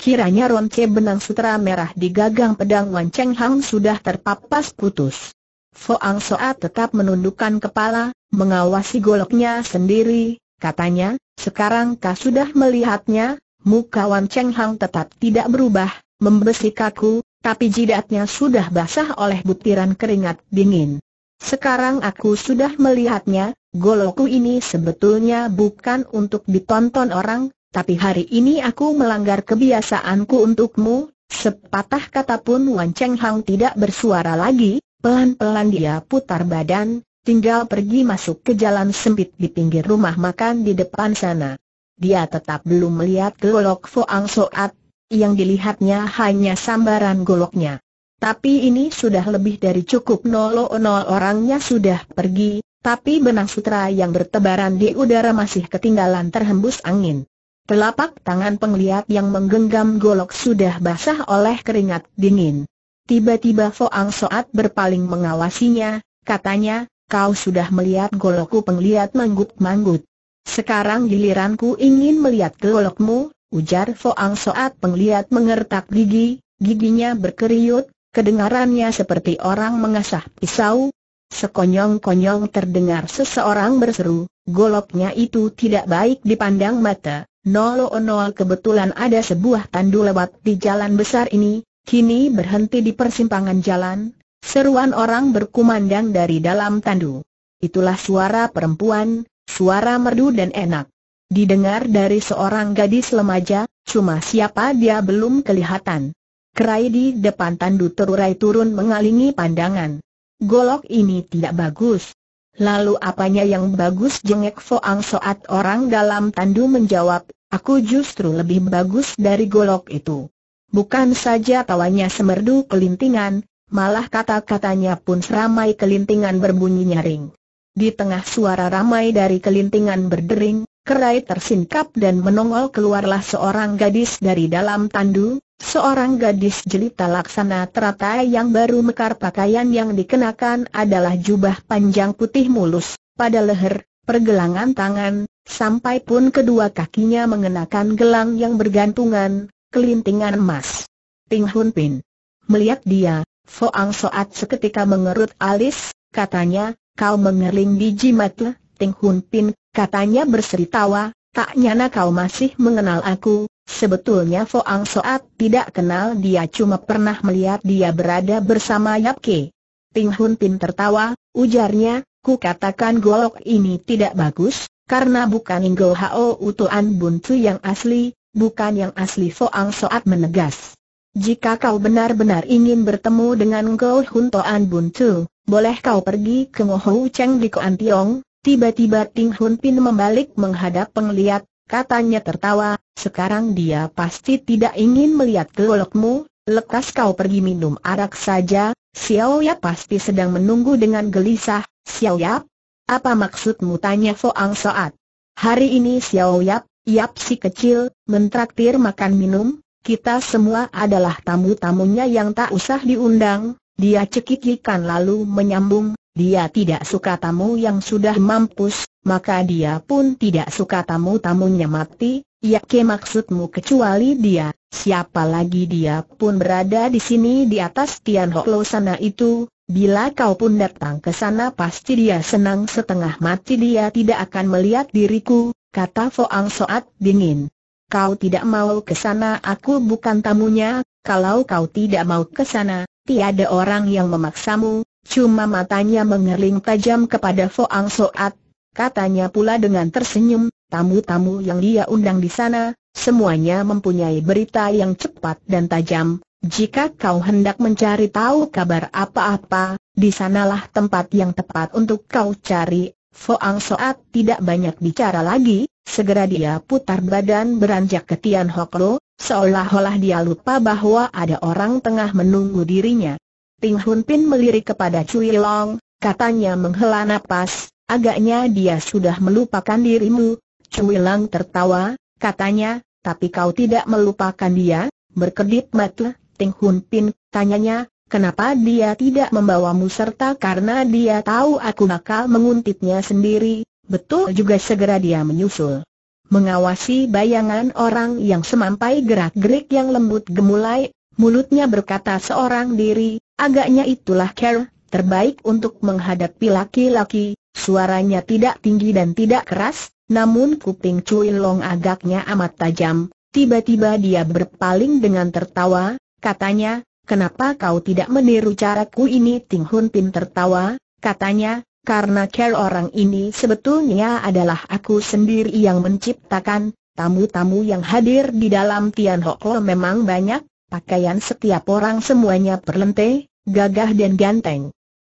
Kiranya ronce benang sutra merah di gagang pedang Wan Cheng Hang sudah terpapas putus. Foang Soat tetap menundukkan kepala, mengawasi goloknya sendiri, katanya, sekarang kau sudah melihatnya, muka Wan Cheng Hang tetap tidak berubah, membesi kaku, tapi jidatnya sudah basah oleh butiran keringat dingin. Sekarang aku sudah melihatnya, goloku ini sebetulnya bukan untuk ditonton orang, tapi hari ini aku melanggar kebiasaanku untukmu, sepatah kata pun Wan Cheng Hang tidak bersuara lagi, pelan-pelan dia putar badan, tinggal pergi masuk ke jalan sempit di pinggir rumah makan di depan sana. Dia tetap belum melihat golok Foang Soat, yang dilihatnya hanya sambaran goloknya. Tapi ini sudah lebih dari cukup nol nol orangnya sudah pergi, tapi benang sutra yang bertebaran di udara masih ketinggalan terhembus angin. Telapak tangan penglihat yang menggenggam golok sudah basah oleh keringat dingin. Tiba-tiba Foang Soat berpaling mengawasinya, katanya, kau sudah melihat goloku, penglihat manggut-manggut. Sekarang giliranku ingin melihat golokmu, ujar Foang Soat penglihat mengertak gigi, giginya berkeriut, kedengarannya seperti orang mengasah pisau. Sekonyong-konyong terdengar seseorang berseru, goloknya itu tidak baik dipandang mata. Nolo nol kebetulan ada sebuah tandu lewat di jalan besar ini, kini berhenti di persimpangan jalan, Seruan orang berkumandang dari dalam tandu. Itulah suara perempuan, suara merdu dan enak. Didengar dari seorang gadis lemaja, cuma siapa dia belum kelihatan. Kerai di depan tandu terurai turun mengalingi pandangan. Golok ini tidak bagus. Lalu apanya yang bagus jengek Foang Soat orang dalam tandu menjawab, aku justru lebih bagus dari golok itu. Bukan saja tawanya semerdu kelintingan, Malah kata-katanya pun seramai kelintingan berbunyi nyaring. Di tengah suara ramai dari kelintingan berdering, kerai tersingkap dan menongol keluarlah seorang gadis dari dalam tandu, seorang gadis jelita laksana teratai yang baru mekar pakaian yang dikenakan adalah jubah panjang putih mulus, pada leher, pergelangan tangan, sampai pun kedua kakinya mengenakan gelang yang bergantungan, kelintingan emas. Ting Hun Pin. Melihat dia, Foang Soat seketika mengerut alis, katanya, kau mengeling biji mata, Ting Hun Pin, katanya berseri tawa, tak nyana kau masih mengenal aku, sebetulnya Foang Soat tidak kenal dia cuma pernah melihat dia berada bersama Yap Ke. Ting Hun Pin tertawa, ujarnya, ku katakan golok ini tidak bagus, karena bukan Inggo Hao Utuan Buntu yang asli, bukan yang asli Foang Soat menegas. Jika kau benar-benar ingin bertemu dengan Gou Hun Toan Bun Tu, boleh kau pergi ke Ngohou Cheng di Koan Tiong? Tiba-tiba Ting Hun Pin membalik menghadap penglihat, katanya tertawa, sekarang dia pasti tidak ingin melihat golokmu, lekas kau pergi minum arak saja, Xiao Yap pasti sedang menunggu dengan gelisah, Xiao Yap? Apa maksudmu tanya Foang Soat? Hari ini Xiao Yap, Yap si kecil, mentraktir makan minum, kita semua adalah tamu-tamunya yang tak usah diundang, dia cekikikan lalu menyambung, dia tidak suka tamu yang sudah mampus, maka dia pun tidak suka tamu-tamunya mati, ya ke maksudmu kecuali dia, siapa lagi dia pun berada di sini di atas Tian Hok Lo sana itu, Bila kau pun datang ke sana pasti dia senang setengah mati dia tidak akan melihat diriku, kata Foang Soat dingin kau tidak mau ke sana aku bukan tamunya, kalau kau tidak mau ke sana, tiada orang yang memaksamu, cuma matanya mengerling tajam kepada Foang Soat. Katanya pula dengan tersenyum, tamu-tamu yang dia undang di sana, semuanya mempunyai berita yang cepat dan tajam. Jika kau hendak mencari tahu kabar apa-apa, di sanalah tempat yang tepat untuk kau cari. Foang Soat tidak banyak bicara lagi, Segera dia putar badan beranjak ke Tian Hok Lo, seolah-olah dia lupa bahwa ada orang tengah menunggu dirinya. Ting Hun Pin melirik kepada Cui Long, katanya menghela nafas, agaknya dia sudah melupakan dirimu. Cui Long tertawa, katanya, tapi kau tidak melupakan dia, berkedip mata. Ting Hun Pin, tanyanya, kenapa dia tidak membawamu serta karena dia tahu aku bakal menguntitnya sendiri. Betul juga segera dia menyusul. Mengawasi bayangan orang yang semampai gerak-gerik yang lembut gemulai, mulutnya berkata seorang diri, agaknya itulah care, terbaik untuk menghadapi laki-laki, suaranya tidak tinggi dan tidak keras, namun kuping cuy Long agaknya amat tajam, tiba-tiba dia berpaling dengan tertawa, katanya, kenapa kau tidak meniru caraku ini Ting Hun Pin tertawa, katanya, karena care orang ini sebetulnya adalah aku sendiri yang menciptakan, tamu-tamu yang hadir di dalam Tian Hok memang banyak, pakaian setiap orang semuanya perlente, gagah dan ganteng.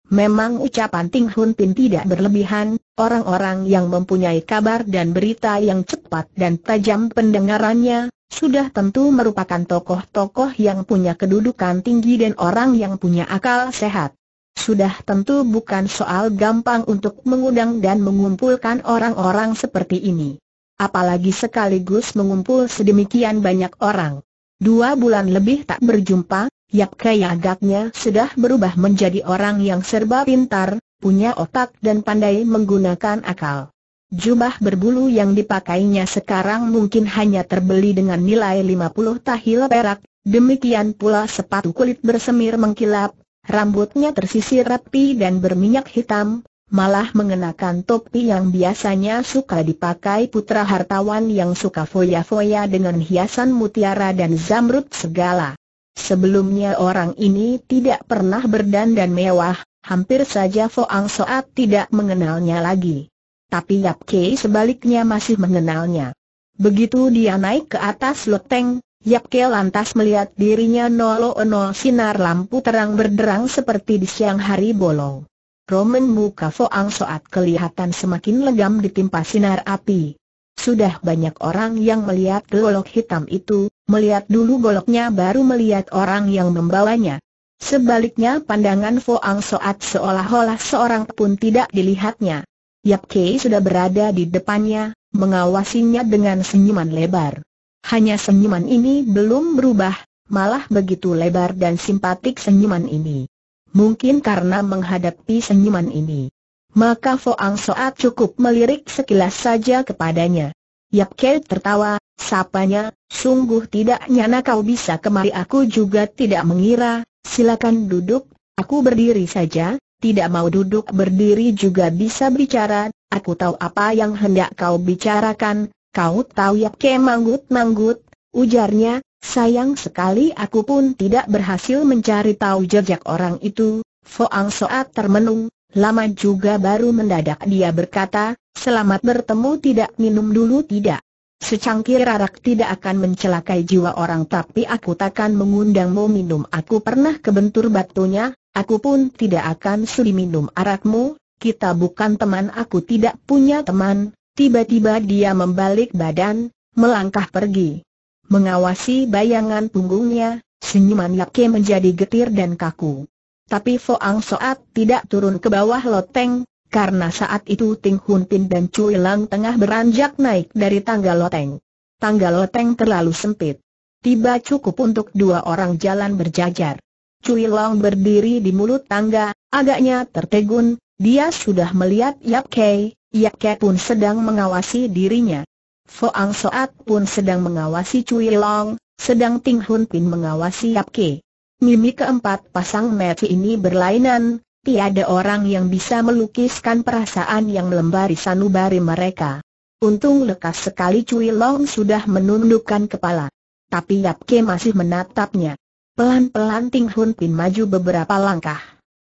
Memang ucapan Ting Hun Pin tidak berlebihan, orang-orang yang mempunyai kabar dan berita yang cepat dan tajam pendengarannya, sudah tentu merupakan tokoh-tokoh yang punya kedudukan tinggi dan orang yang punya akal sehat. Sudah tentu bukan soal gampang untuk mengundang dan mengumpulkan orang-orang seperti ini. Apalagi sekaligus mengumpul sedemikian banyak orang. Dua bulan lebih tak berjumpa, Yap Kei agaknya sudah berubah menjadi orang yang serba pintar, punya otak dan pandai menggunakan akal. Jubah berbulu yang dipakainya sekarang mungkin hanya terbeli dengan nilai 50 tahil perak, demikian pula sepatu kulit bersemir mengkilap, rambutnya tersisir rapi dan berminyak hitam, malah mengenakan topi yang biasanya suka dipakai putra hartawan yang suka foya-foya dengan hiasan mutiara dan zamrud segala. Sebelumnya orang ini tidak pernah berdandan mewah, hampir saja Foang Soat tidak mengenalnya lagi. Tapi Yap Kei sebaliknya masih mengenalnya. Begitu dia naik ke atas loteng, Yap Ke lantas melihat dirinya nolo nol sinar lampu terang berderang seperti di siang hari bolong. Roman muka Foang Soat kelihatan semakin legam ditimpa sinar api. Sudah banyak orang yang melihat golok hitam itu, melihat dulu goloknya baru melihat orang yang membawanya. Sebaliknya pandangan Foang Soat seolah-olah seorang pun tidak dilihatnya. Yap Ke sudah berada di depannya, mengawasinya dengan senyuman lebar. Hanya senyuman ini belum berubah, malah begitu lebar dan simpatik senyuman ini. Mungkin karena menghadapi senyuman ini. Maka Foang Soat cukup melirik sekilas saja kepadanya. Yap Kei tertawa, sapanya, sungguh tidak nyana kau bisa kemari aku juga tidak mengira, silakan duduk, aku berdiri saja, tidak mau duduk berdiri juga bisa bicara, aku tahu apa yang hendak kau bicarakan, Kau tahu ya ke manggut-manggut, ujarnya, sayang sekali aku pun tidak berhasil mencari tahu jejak orang itu. Foang Soat termenung, lama juga baru mendadak dia berkata, selamat bertemu tidak minum dulu tidak. Secangkir arak tidak akan mencelakai jiwa orang tapi aku takkan mengundangmu minum aku pernah kebentur batunya, aku pun tidak akan sudi minum arakmu, kita bukan teman aku tidak punya teman, Tiba-tiba dia membalik badan, melangkah pergi. Mengawasi bayangan punggungnya, senyuman Yake menjadi getir dan kaku. Tapi Foang Soat tidak turun ke bawah loteng, karena saat itu Ting Hun Pin dan Cui Lang tengah beranjak naik dari tangga loteng. Tangga loteng terlalu sempit. Tiba cukup untuk dua orang jalan berjajar. Cui Long berdiri di mulut tangga, agaknya tertegun, dia sudah melihat Yap Kei, ke pun sedang mengawasi dirinya. Foang Soat pun sedang mengawasi Cui Long, sedang Ting Hun Pin mengawasi Yap Yapke. Mimik keempat pasang mata ini berlainan, tiada orang yang bisa melukiskan perasaan yang melembari sanubari mereka. Untung lekas sekali Cui Long sudah menundukkan kepala. Tapi Yap Yapke masih menatapnya. Pelan-pelan Ting Hun Pin maju beberapa langkah.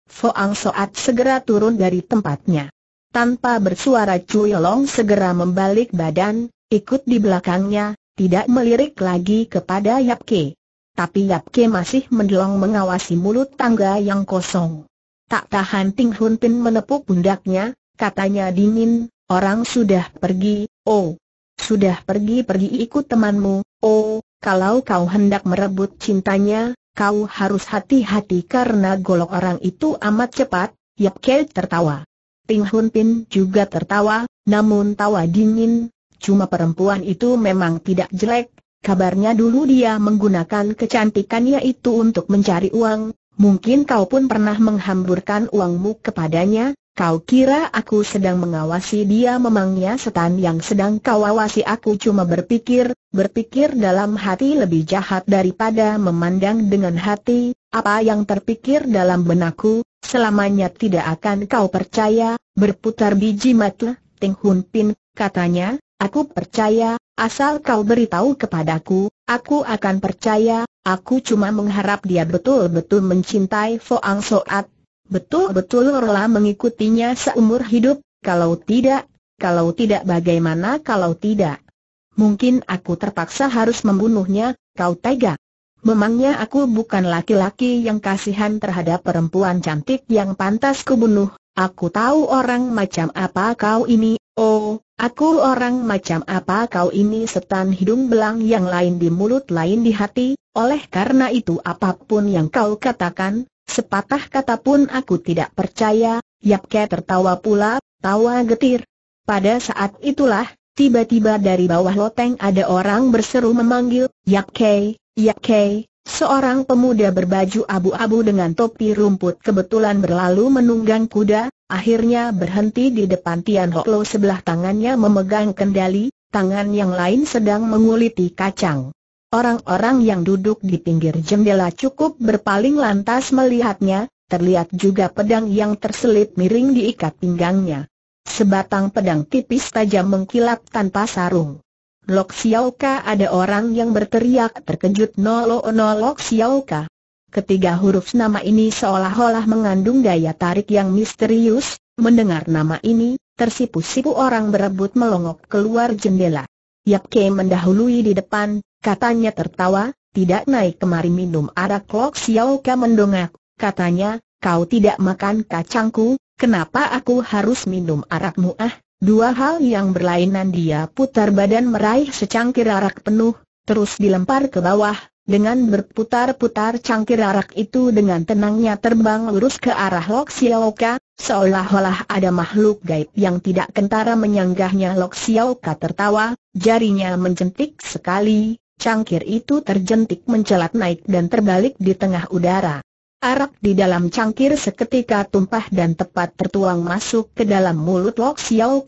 Foang Soat segera turun dari tempatnya. Tanpa bersuara Cui Long segera membalik badan, ikut di belakangnya, tidak melirik lagi kepada Yap Ke. Tapi Yap Ke masih mendelong mengawasi mulut tangga yang kosong. Tak tahan Ting Hun Pin menepuk pundaknya, katanya dingin, orang sudah pergi, oh. Sudah pergi-pergi ikut temanmu, oh, kalau kau hendak merebut cintanya, kau harus hati-hati karena golok orang itu amat cepat, Yap Ke tertawa. Ping Hun Pin juga tertawa, namun tawa dingin, cuma perempuan itu memang tidak jelek, kabarnya dulu dia menggunakan kecantikannya itu untuk mencari uang, mungkin kau pun pernah menghamburkan uangmu kepadanya, kau kira aku sedang mengawasi dia memangnya setan yang sedang kau awasi aku cuma berpikir, berpikir dalam hati lebih jahat daripada memandang dengan hati, apa yang terpikir dalam benakku, Selamanya tidak akan kau percaya, berputar biji mata, Ting Hun Pin, katanya, aku percaya, asal kau beritahu kepadaku, aku akan percaya, aku cuma mengharap dia betul-betul mencintai Foang Soat. Betul-betul rela mengikutinya seumur hidup, kalau tidak, kalau tidak bagaimana kalau tidak? Mungkin aku terpaksa harus membunuhnya, kau tega. Memangnya aku bukan laki-laki yang kasihan terhadap perempuan cantik yang pantas kubunuh. Aku tahu orang macam apa kau ini. Oh, aku orang macam apa kau ini setan hidung belang yang lain di mulut lain di hati. Oleh karena itu apapun yang kau katakan, sepatah kata pun aku tidak percaya. Yapke tertawa pula, tawa getir. Pada saat itulah, tiba-tiba dari bawah loteng ada orang berseru memanggil, Yap Yapke, Ya Kei, seorang pemuda berbaju abu-abu dengan topi rumput kebetulan berlalu menunggang kuda, akhirnya berhenti di depan Tian Ho Lo sebelah tangannya memegang kendali, tangan yang lain sedang menguliti kacang. Orang-orang yang duduk di pinggir jendela cukup berpaling lantas melihatnya, terlihat juga pedang yang terselip miring diikat pinggangnya. Sebatang pedang tipis tajam mengkilap tanpa sarung. Lok Xiaoka ada orang yang berteriak terkejut Nolo Nolok Xiaoka. Ketiga huruf nama ini seolah-olah mengandung daya tarik yang misterius, mendengar nama ini, tersipu-sipu orang berebut melongok keluar jendela. Yap Ke mendahului di depan, katanya tertawa, tidak naik kemari minum arak Lok Xiaoka mendongak, katanya, kau tidak makan kacangku, kenapa aku harus minum arakmu ah? Dua hal yang berlainan dia putar badan meraih secangkir arak penuh, terus dilempar ke bawah, dengan berputar-putar cangkir arak itu dengan tenangnya terbang lurus ke arah Lok Sioka, seolah-olah ada makhluk gaib yang tidak kentara menyanggahnya Lok Sioka tertawa, jarinya mencentik sekali, cangkir itu terjentik mencelat naik dan terbalik di tengah udara. Arak di dalam cangkir seketika tumpah dan tepat tertuang masuk ke dalam mulut Lok Xiao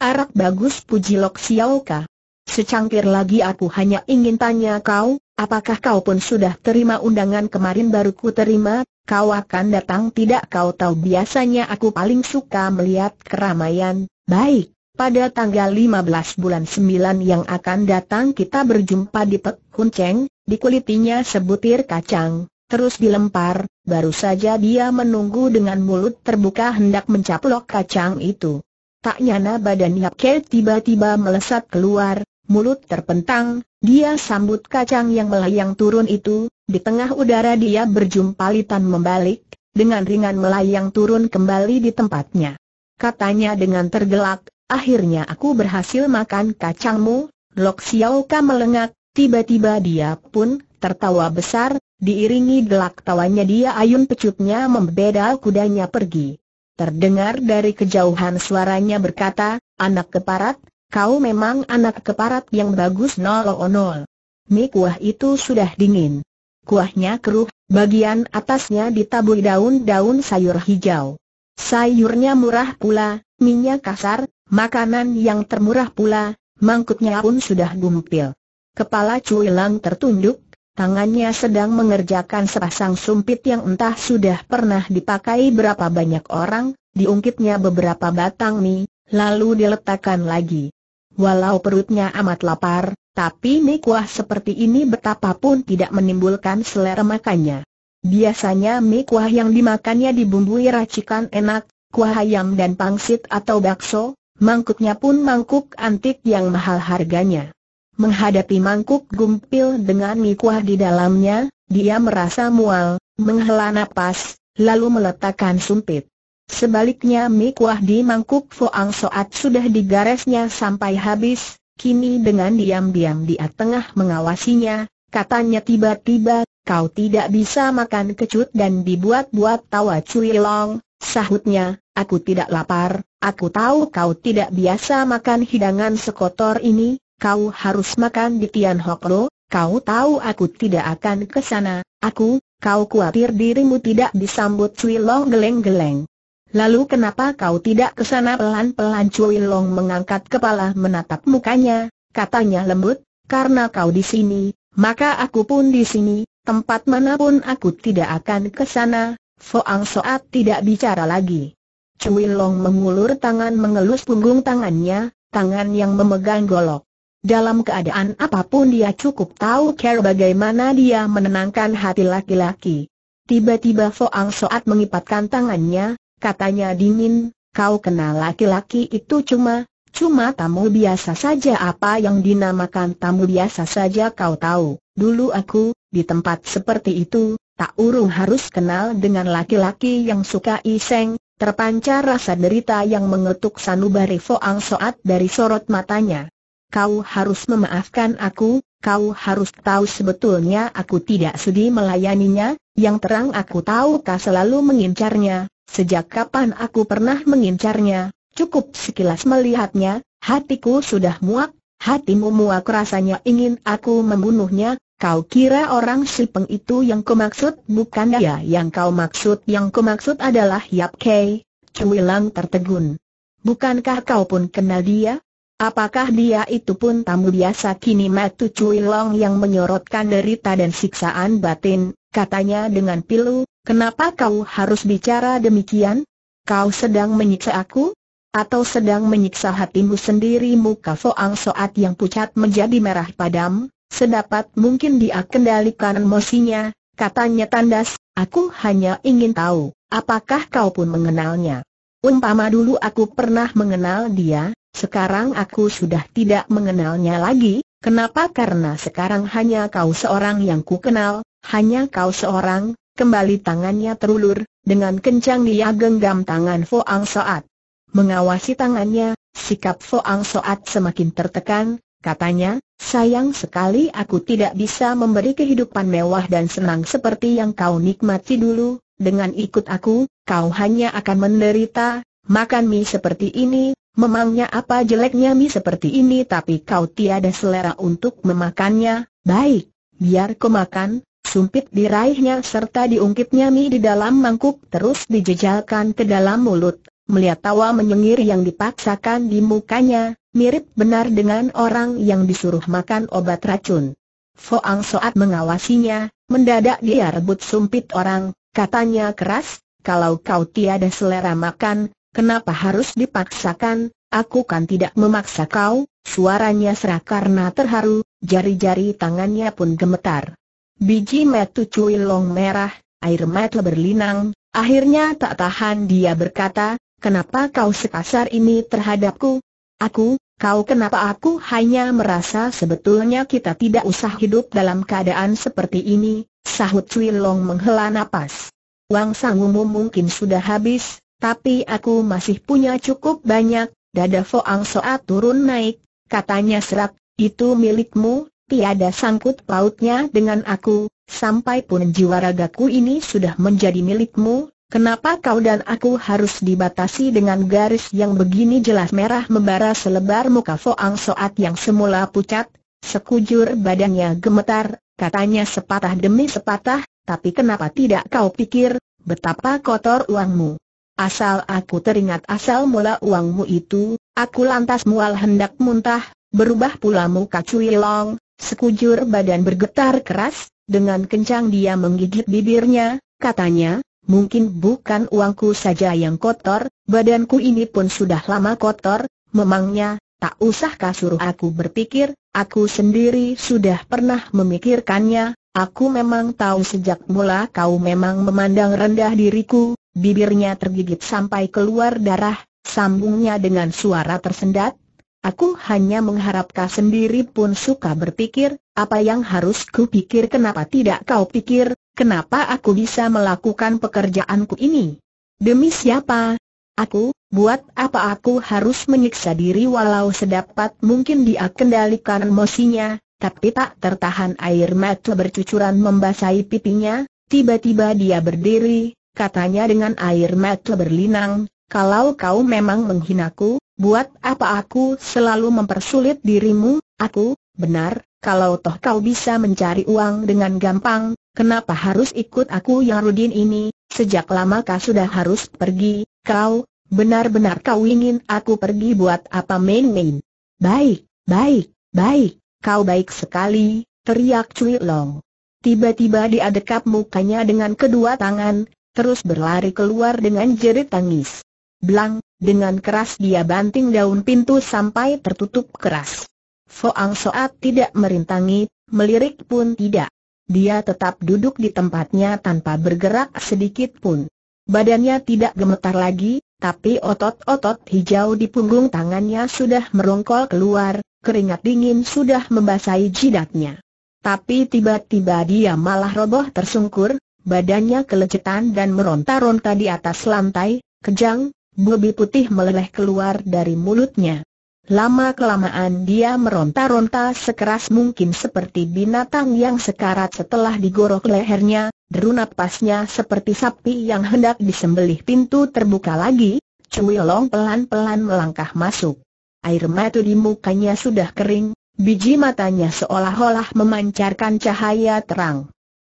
Arak bagus puji Lok Xiao Ka. Secangkir lagi aku hanya ingin tanya kau, apakah kau pun sudah terima undangan kemarin baru ku terima, kau akan datang tidak kau tahu biasanya aku paling suka melihat keramaian, baik. Pada tanggal 15 bulan 9 yang akan datang kita berjumpa di Pek Kunceng, dikulitinya sebutir kacang, terus dilempar, baru saja dia menunggu dengan mulut terbuka hendak mencaplok kacang itu. Tak nyana badan Yap Ke tiba-tiba melesat keluar, mulut terpentang, dia sambut kacang yang melayang turun itu, di tengah udara dia berjumpa litan membalik, dengan ringan melayang turun kembali di tempatnya. Katanya dengan tergelak, akhirnya aku berhasil makan kacangmu, Lok Xiao Ka melengak, tiba-tiba dia pun tertawa besar, Diiringi gelak tawanya dia ayun pecutnya membeda kudanya pergi. Terdengar dari kejauhan suaranya berkata, anak keparat, kau memang anak keparat yang bagus nol nol. Mi kuah itu sudah dingin. Kuahnya keruh, bagian atasnya ditaburi daun-daun sayur hijau. Sayurnya murah pula, minyak kasar, makanan yang termurah pula, mangkuknya pun sudah gumpil. Kepala Cuilang tertunduk, Tangannya sedang mengerjakan sepasang sumpit yang entah sudah pernah dipakai berapa banyak orang, diungkitnya beberapa batang mie, lalu diletakkan lagi. Walau perutnya amat lapar, tapi mie kuah seperti ini betapapun tidak menimbulkan selera makannya. Biasanya mie kuah yang dimakannya dibumbui racikan enak, kuah ayam dan pangsit atau bakso, mangkuknya pun mangkuk antik yang mahal harganya. Menghadapi mangkuk gumpil dengan mie kuah di dalamnya, dia merasa mual, menghela nafas, lalu meletakkan sumpit. Sebaliknya mie kuah di mangkuk Foang Soat sudah digaresnya sampai habis, kini dengan diam-diam dia tengah mengawasinya, katanya tiba-tiba, kau tidak bisa makan kecut dan dibuat-buat tawa Cui Long, sahutnya, aku tidak lapar, aku tahu kau tidak biasa makan hidangan sekotor ini, kau harus makan di Tian Hok Lo, kau tahu aku tidak akan ke sana, aku, kau khawatir dirimu tidak disambut Cui Long geleng-geleng. Lalu kenapa kau tidak ke sana pelan-pelan Cui Long mengangkat kepala menatap mukanya, katanya lembut, karena kau di sini, maka aku pun di sini, tempat manapun aku tidak akan ke sana, Ang Soat tidak bicara lagi. Cui Long mengulur tangan mengelus punggung tangannya, tangan yang memegang golok. Dalam keadaan apapun dia cukup tahu care bagaimana dia menenangkan hati laki-laki. Tiba-tiba Foang Soat mengipatkan tangannya, katanya dingin, kau kenal laki-laki itu cuma, cuma tamu biasa saja apa yang dinamakan tamu biasa saja kau tahu. Dulu aku, di tempat seperti itu, tak urung harus kenal dengan laki-laki yang suka iseng, Terpancar rasa derita yang mengetuk sanubari Foang Soat dari sorot matanya kau harus memaafkan aku, kau harus tahu sebetulnya aku tidak sedih melayaninya, yang terang aku tahu kau selalu mengincarnya, sejak kapan aku pernah mengincarnya, cukup sekilas melihatnya, hatiku sudah muak, hatimu muak rasanya ingin aku membunuhnya, kau kira orang Sipeng itu yang kumaksud bukan dia yang kau maksud yang kumaksud adalah Yap Kei, Lang tertegun. Bukankah kau pun kenal dia? Apakah dia itu pun tamu biasa kini Matu Cui Long yang menyorotkan derita dan siksaan batin, katanya dengan pilu, kenapa kau harus bicara demikian? Kau sedang menyiksa aku? Atau sedang menyiksa hatimu sendiri muka Foang Soat yang pucat menjadi merah padam, sedapat mungkin dia kendalikan emosinya, katanya tandas, aku hanya ingin tahu, apakah kau pun mengenalnya? Umpama dulu aku pernah mengenal dia, sekarang aku sudah tidak mengenalnya lagi, kenapa karena sekarang hanya kau seorang yang ku kenal, hanya kau seorang, kembali tangannya terulur, dengan kencang dia genggam tangan Foang Soat. Mengawasi tangannya, sikap Foang Soat semakin tertekan, katanya, sayang sekali aku tidak bisa memberi kehidupan mewah dan senang seperti yang kau nikmati dulu, dengan ikut aku, kau hanya akan menderita, makan mie seperti ini, Memangnya apa jeleknya mie seperti ini tapi kau tiada selera untuk memakannya, baik, biar kau makan, sumpit diraihnya serta diungkitnya mie di dalam mangkuk terus dijejalkan ke dalam mulut. Melihat tawa menyengir yang dipaksakan di mukanya, mirip benar dengan orang yang disuruh makan obat racun. Foang Soat mengawasinya, mendadak dia rebut sumpit orang, katanya keras, kalau kau tiada selera makan, Kenapa harus dipaksakan? Aku kan tidak memaksa kau, suaranya serak karena terharu, jari-jari tangannya pun gemetar. Biji metu cui long merah, air mata berlinang, akhirnya tak tahan dia berkata, kenapa kau sekasar ini terhadapku? Aku, kau kenapa aku hanya merasa sebetulnya kita tidak usah hidup dalam keadaan seperti ini, sahut cui long menghela napas. Wang sangumu mungkin sudah habis, tapi aku masih punya cukup banyak, dada Foang Soat turun naik, katanya serak, itu milikmu, tiada sangkut pautnya dengan aku, sampai pun jiwa ragaku ini sudah menjadi milikmu, kenapa kau dan aku harus dibatasi dengan garis yang begini jelas merah membara selebar muka Foang Soat yang semula pucat, sekujur badannya gemetar, katanya sepatah demi sepatah, tapi kenapa tidak kau pikir, betapa kotor uangmu. Asal aku teringat asal mula uangmu itu, aku lantas mual hendak muntah, berubah pula muka Cui Long, sekujur badan bergetar keras, dengan kencang dia menggigit bibirnya, katanya, mungkin bukan uangku saja yang kotor, badanku ini pun sudah lama kotor, memangnya, tak usah kasur aku berpikir, aku sendiri sudah pernah memikirkannya, aku memang tahu sejak mula kau memang memandang rendah diriku, bibirnya tergigit sampai keluar darah, sambungnya dengan suara tersendat. Aku hanya mengharapkan sendiri pun suka berpikir, apa yang harus ku pikir, kenapa tidak kau pikir, kenapa aku bisa melakukan pekerjaanku ini? Demi siapa? Aku, buat apa aku harus menyiksa diri walau sedapat mungkin dia kendalikan emosinya, tapi tak tertahan air mata bercucuran membasahi pipinya, tiba-tiba dia berdiri, katanya dengan air mata berlinang, kalau kau memang menghinaku, buat apa aku selalu mempersulit dirimu, aku, benar, kalau toh kau bisa mencari uang dengan gampang, kenapa harus ikut aku yang Rudin ini, sejak lama kau sudah harus pergi, kau, benar-benar kau ingin aku pergi buat apa main-main. Baik, baik, baik, kau baik sekali, teriak Cui Long. Tiba-tiba dia dekap mukanya dengan kedua tangan, terus berlari keluar dengan jerit tangis. Blang, dengan keras dia banting daun pintu sampai tertutup keras. Foang Soat tidak merintangi, melirik pun tidak. Dia tetap duduk di tempatnya tanpa bergerak sedikit pun. Badannya tidak gemetar lagi, tapi otot-otot hijau di punggung tangannya sudah merongkol keluar, keringat dingin sudah membasahi jidatnya. Tapi tiba-tiba dia malah roboh tersungkur, badannya kelecetan dan meronta-ronta di atas lantai, kejang, bubi putih meleleh keluar dari mulutnya. Lama-kelamaan dia meronta-ronta sekeras mungkin seperti binatang yang sekarat setelah digorok lehernya, deru napasnya seperti sapi yang hendak disembelih pintu terbuka lagi, Cui pelan-pelan melangkah masuk. Air mata di mukanya sudah kering, biji matanya seolah-olah memancarkan cahaya terang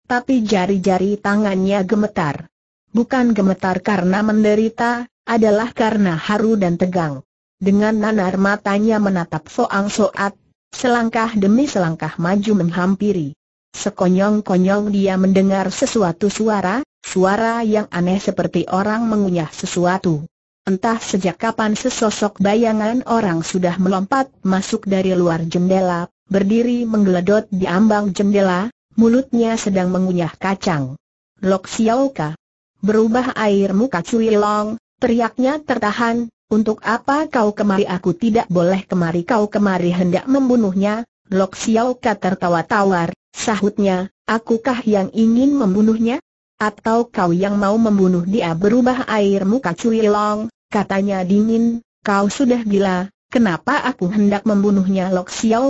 tapi jari-jari tangannya gemetar. Bukan gemetar karena menderita, adalah karena haru dan tegang. Dengan nanar matanya menatap Soang Soat, selangkah demi selangkah maju menghampiri. Sekonyong-konyong dia mendengar sesuatu suara, suara yang aneh seperti orang mengunyah sesuatu. Entah sejak kapan sesosok bayangan orang sudah melompat masuk dari luar jendela, berdiri menggeledot di ambang jendela, mulutnya sedang mengunyah kacang. Lok Ka, Berubah air muka Cui Long, teriaknya tertahan, untuk apa kau kemari aku tidak boleh kemari kau kemari hendak membunuhnya, Lok Ka tertawa tawar, sahutnya, akukah yang ingin membunuhnya? Atau kau yang mau membunuh dia berubah air muka Cui Long, katanya dingin, kau sudah gila, Kenapa aku hendak membunuhnya Lok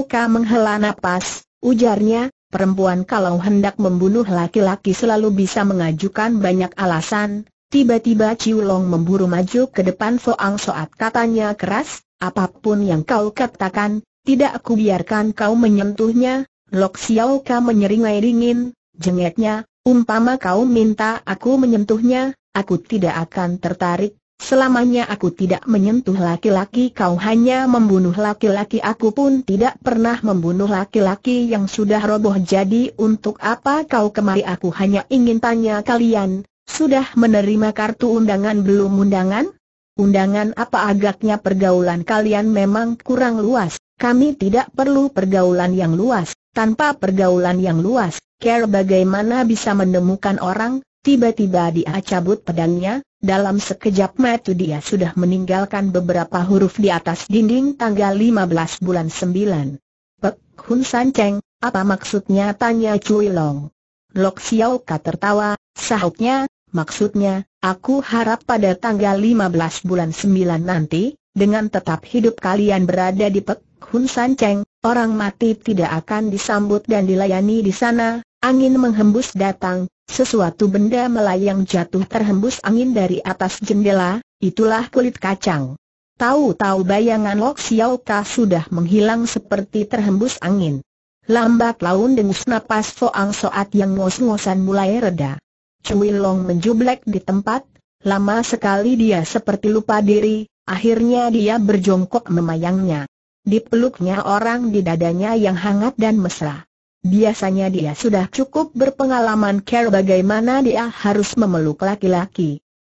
Ka menghela napas, ujarnya, perempuan kalau hendak membunuh laki-laki selalu bisa mengajukan banyak alasan. Tiba-tiba Ciu Long memburu maju ke depan Soang Soat katanya keras, apapun yang kau katakan, tidak aku biarkan kau menyentuhnya. Lok Xiao Ka menyeringai dingin, jengeknya, umpama kau minta aku menyentuhnya, aku tidak akan tertarik, Selamanya aku tidak menyentuh laki-laki kau hanya membunuh laki-laki aku pun tidak pernah membunuh laki-laki yang sudah roboh jadi untuk apa kau kemari aku hanya ingin tanya kalian, sudah menerima kartu undangan belum undangan? Undangan apa agaknya pergaulan kalian memang kurang luas, kami tidak perlu pergaulan yang luas, tanpa pergaulan yang luas, care bagaimana bisa menemukan orang, tiba-tiba dia cabut pedangnya, dalam sekejap mata dia sudah meninggalkan beberapa huruf di atas dinding tanggal 15 bulan 9. Pek Hun San Cheng, apa maksudnya tanya Cui Long? Lok Xiao Ka tertawa, sahutnya, maksudnya, aku harap pada tanggal 15 bulan 9 nanti, dengan tetap hidup kalian berada di Pek Hun San Cheng, orang mati tidak akan disambut dan dilayani di sana, Angin menghembus datang, sesuatu benda melayang jatuh terhembus angin dari atas jendela, itulah kulit kacang. Tahu-tahu bayangan Lok Xiao Ka sudah menghilang seperti terhembus angin. Lambat laun dengus napas Foang Soat yang ngos-ngosan mulai reda. Cui Long menjublek di tempat, lama sekali dia seperti lupa diri, akhirnya dia berjongkok memayangnya. Dipeluknya orang di dadanya yang hangat dan mesra. Biasanya dia sudah cukup berpengalaman care bagaimana dia harus memeluk laki-laki.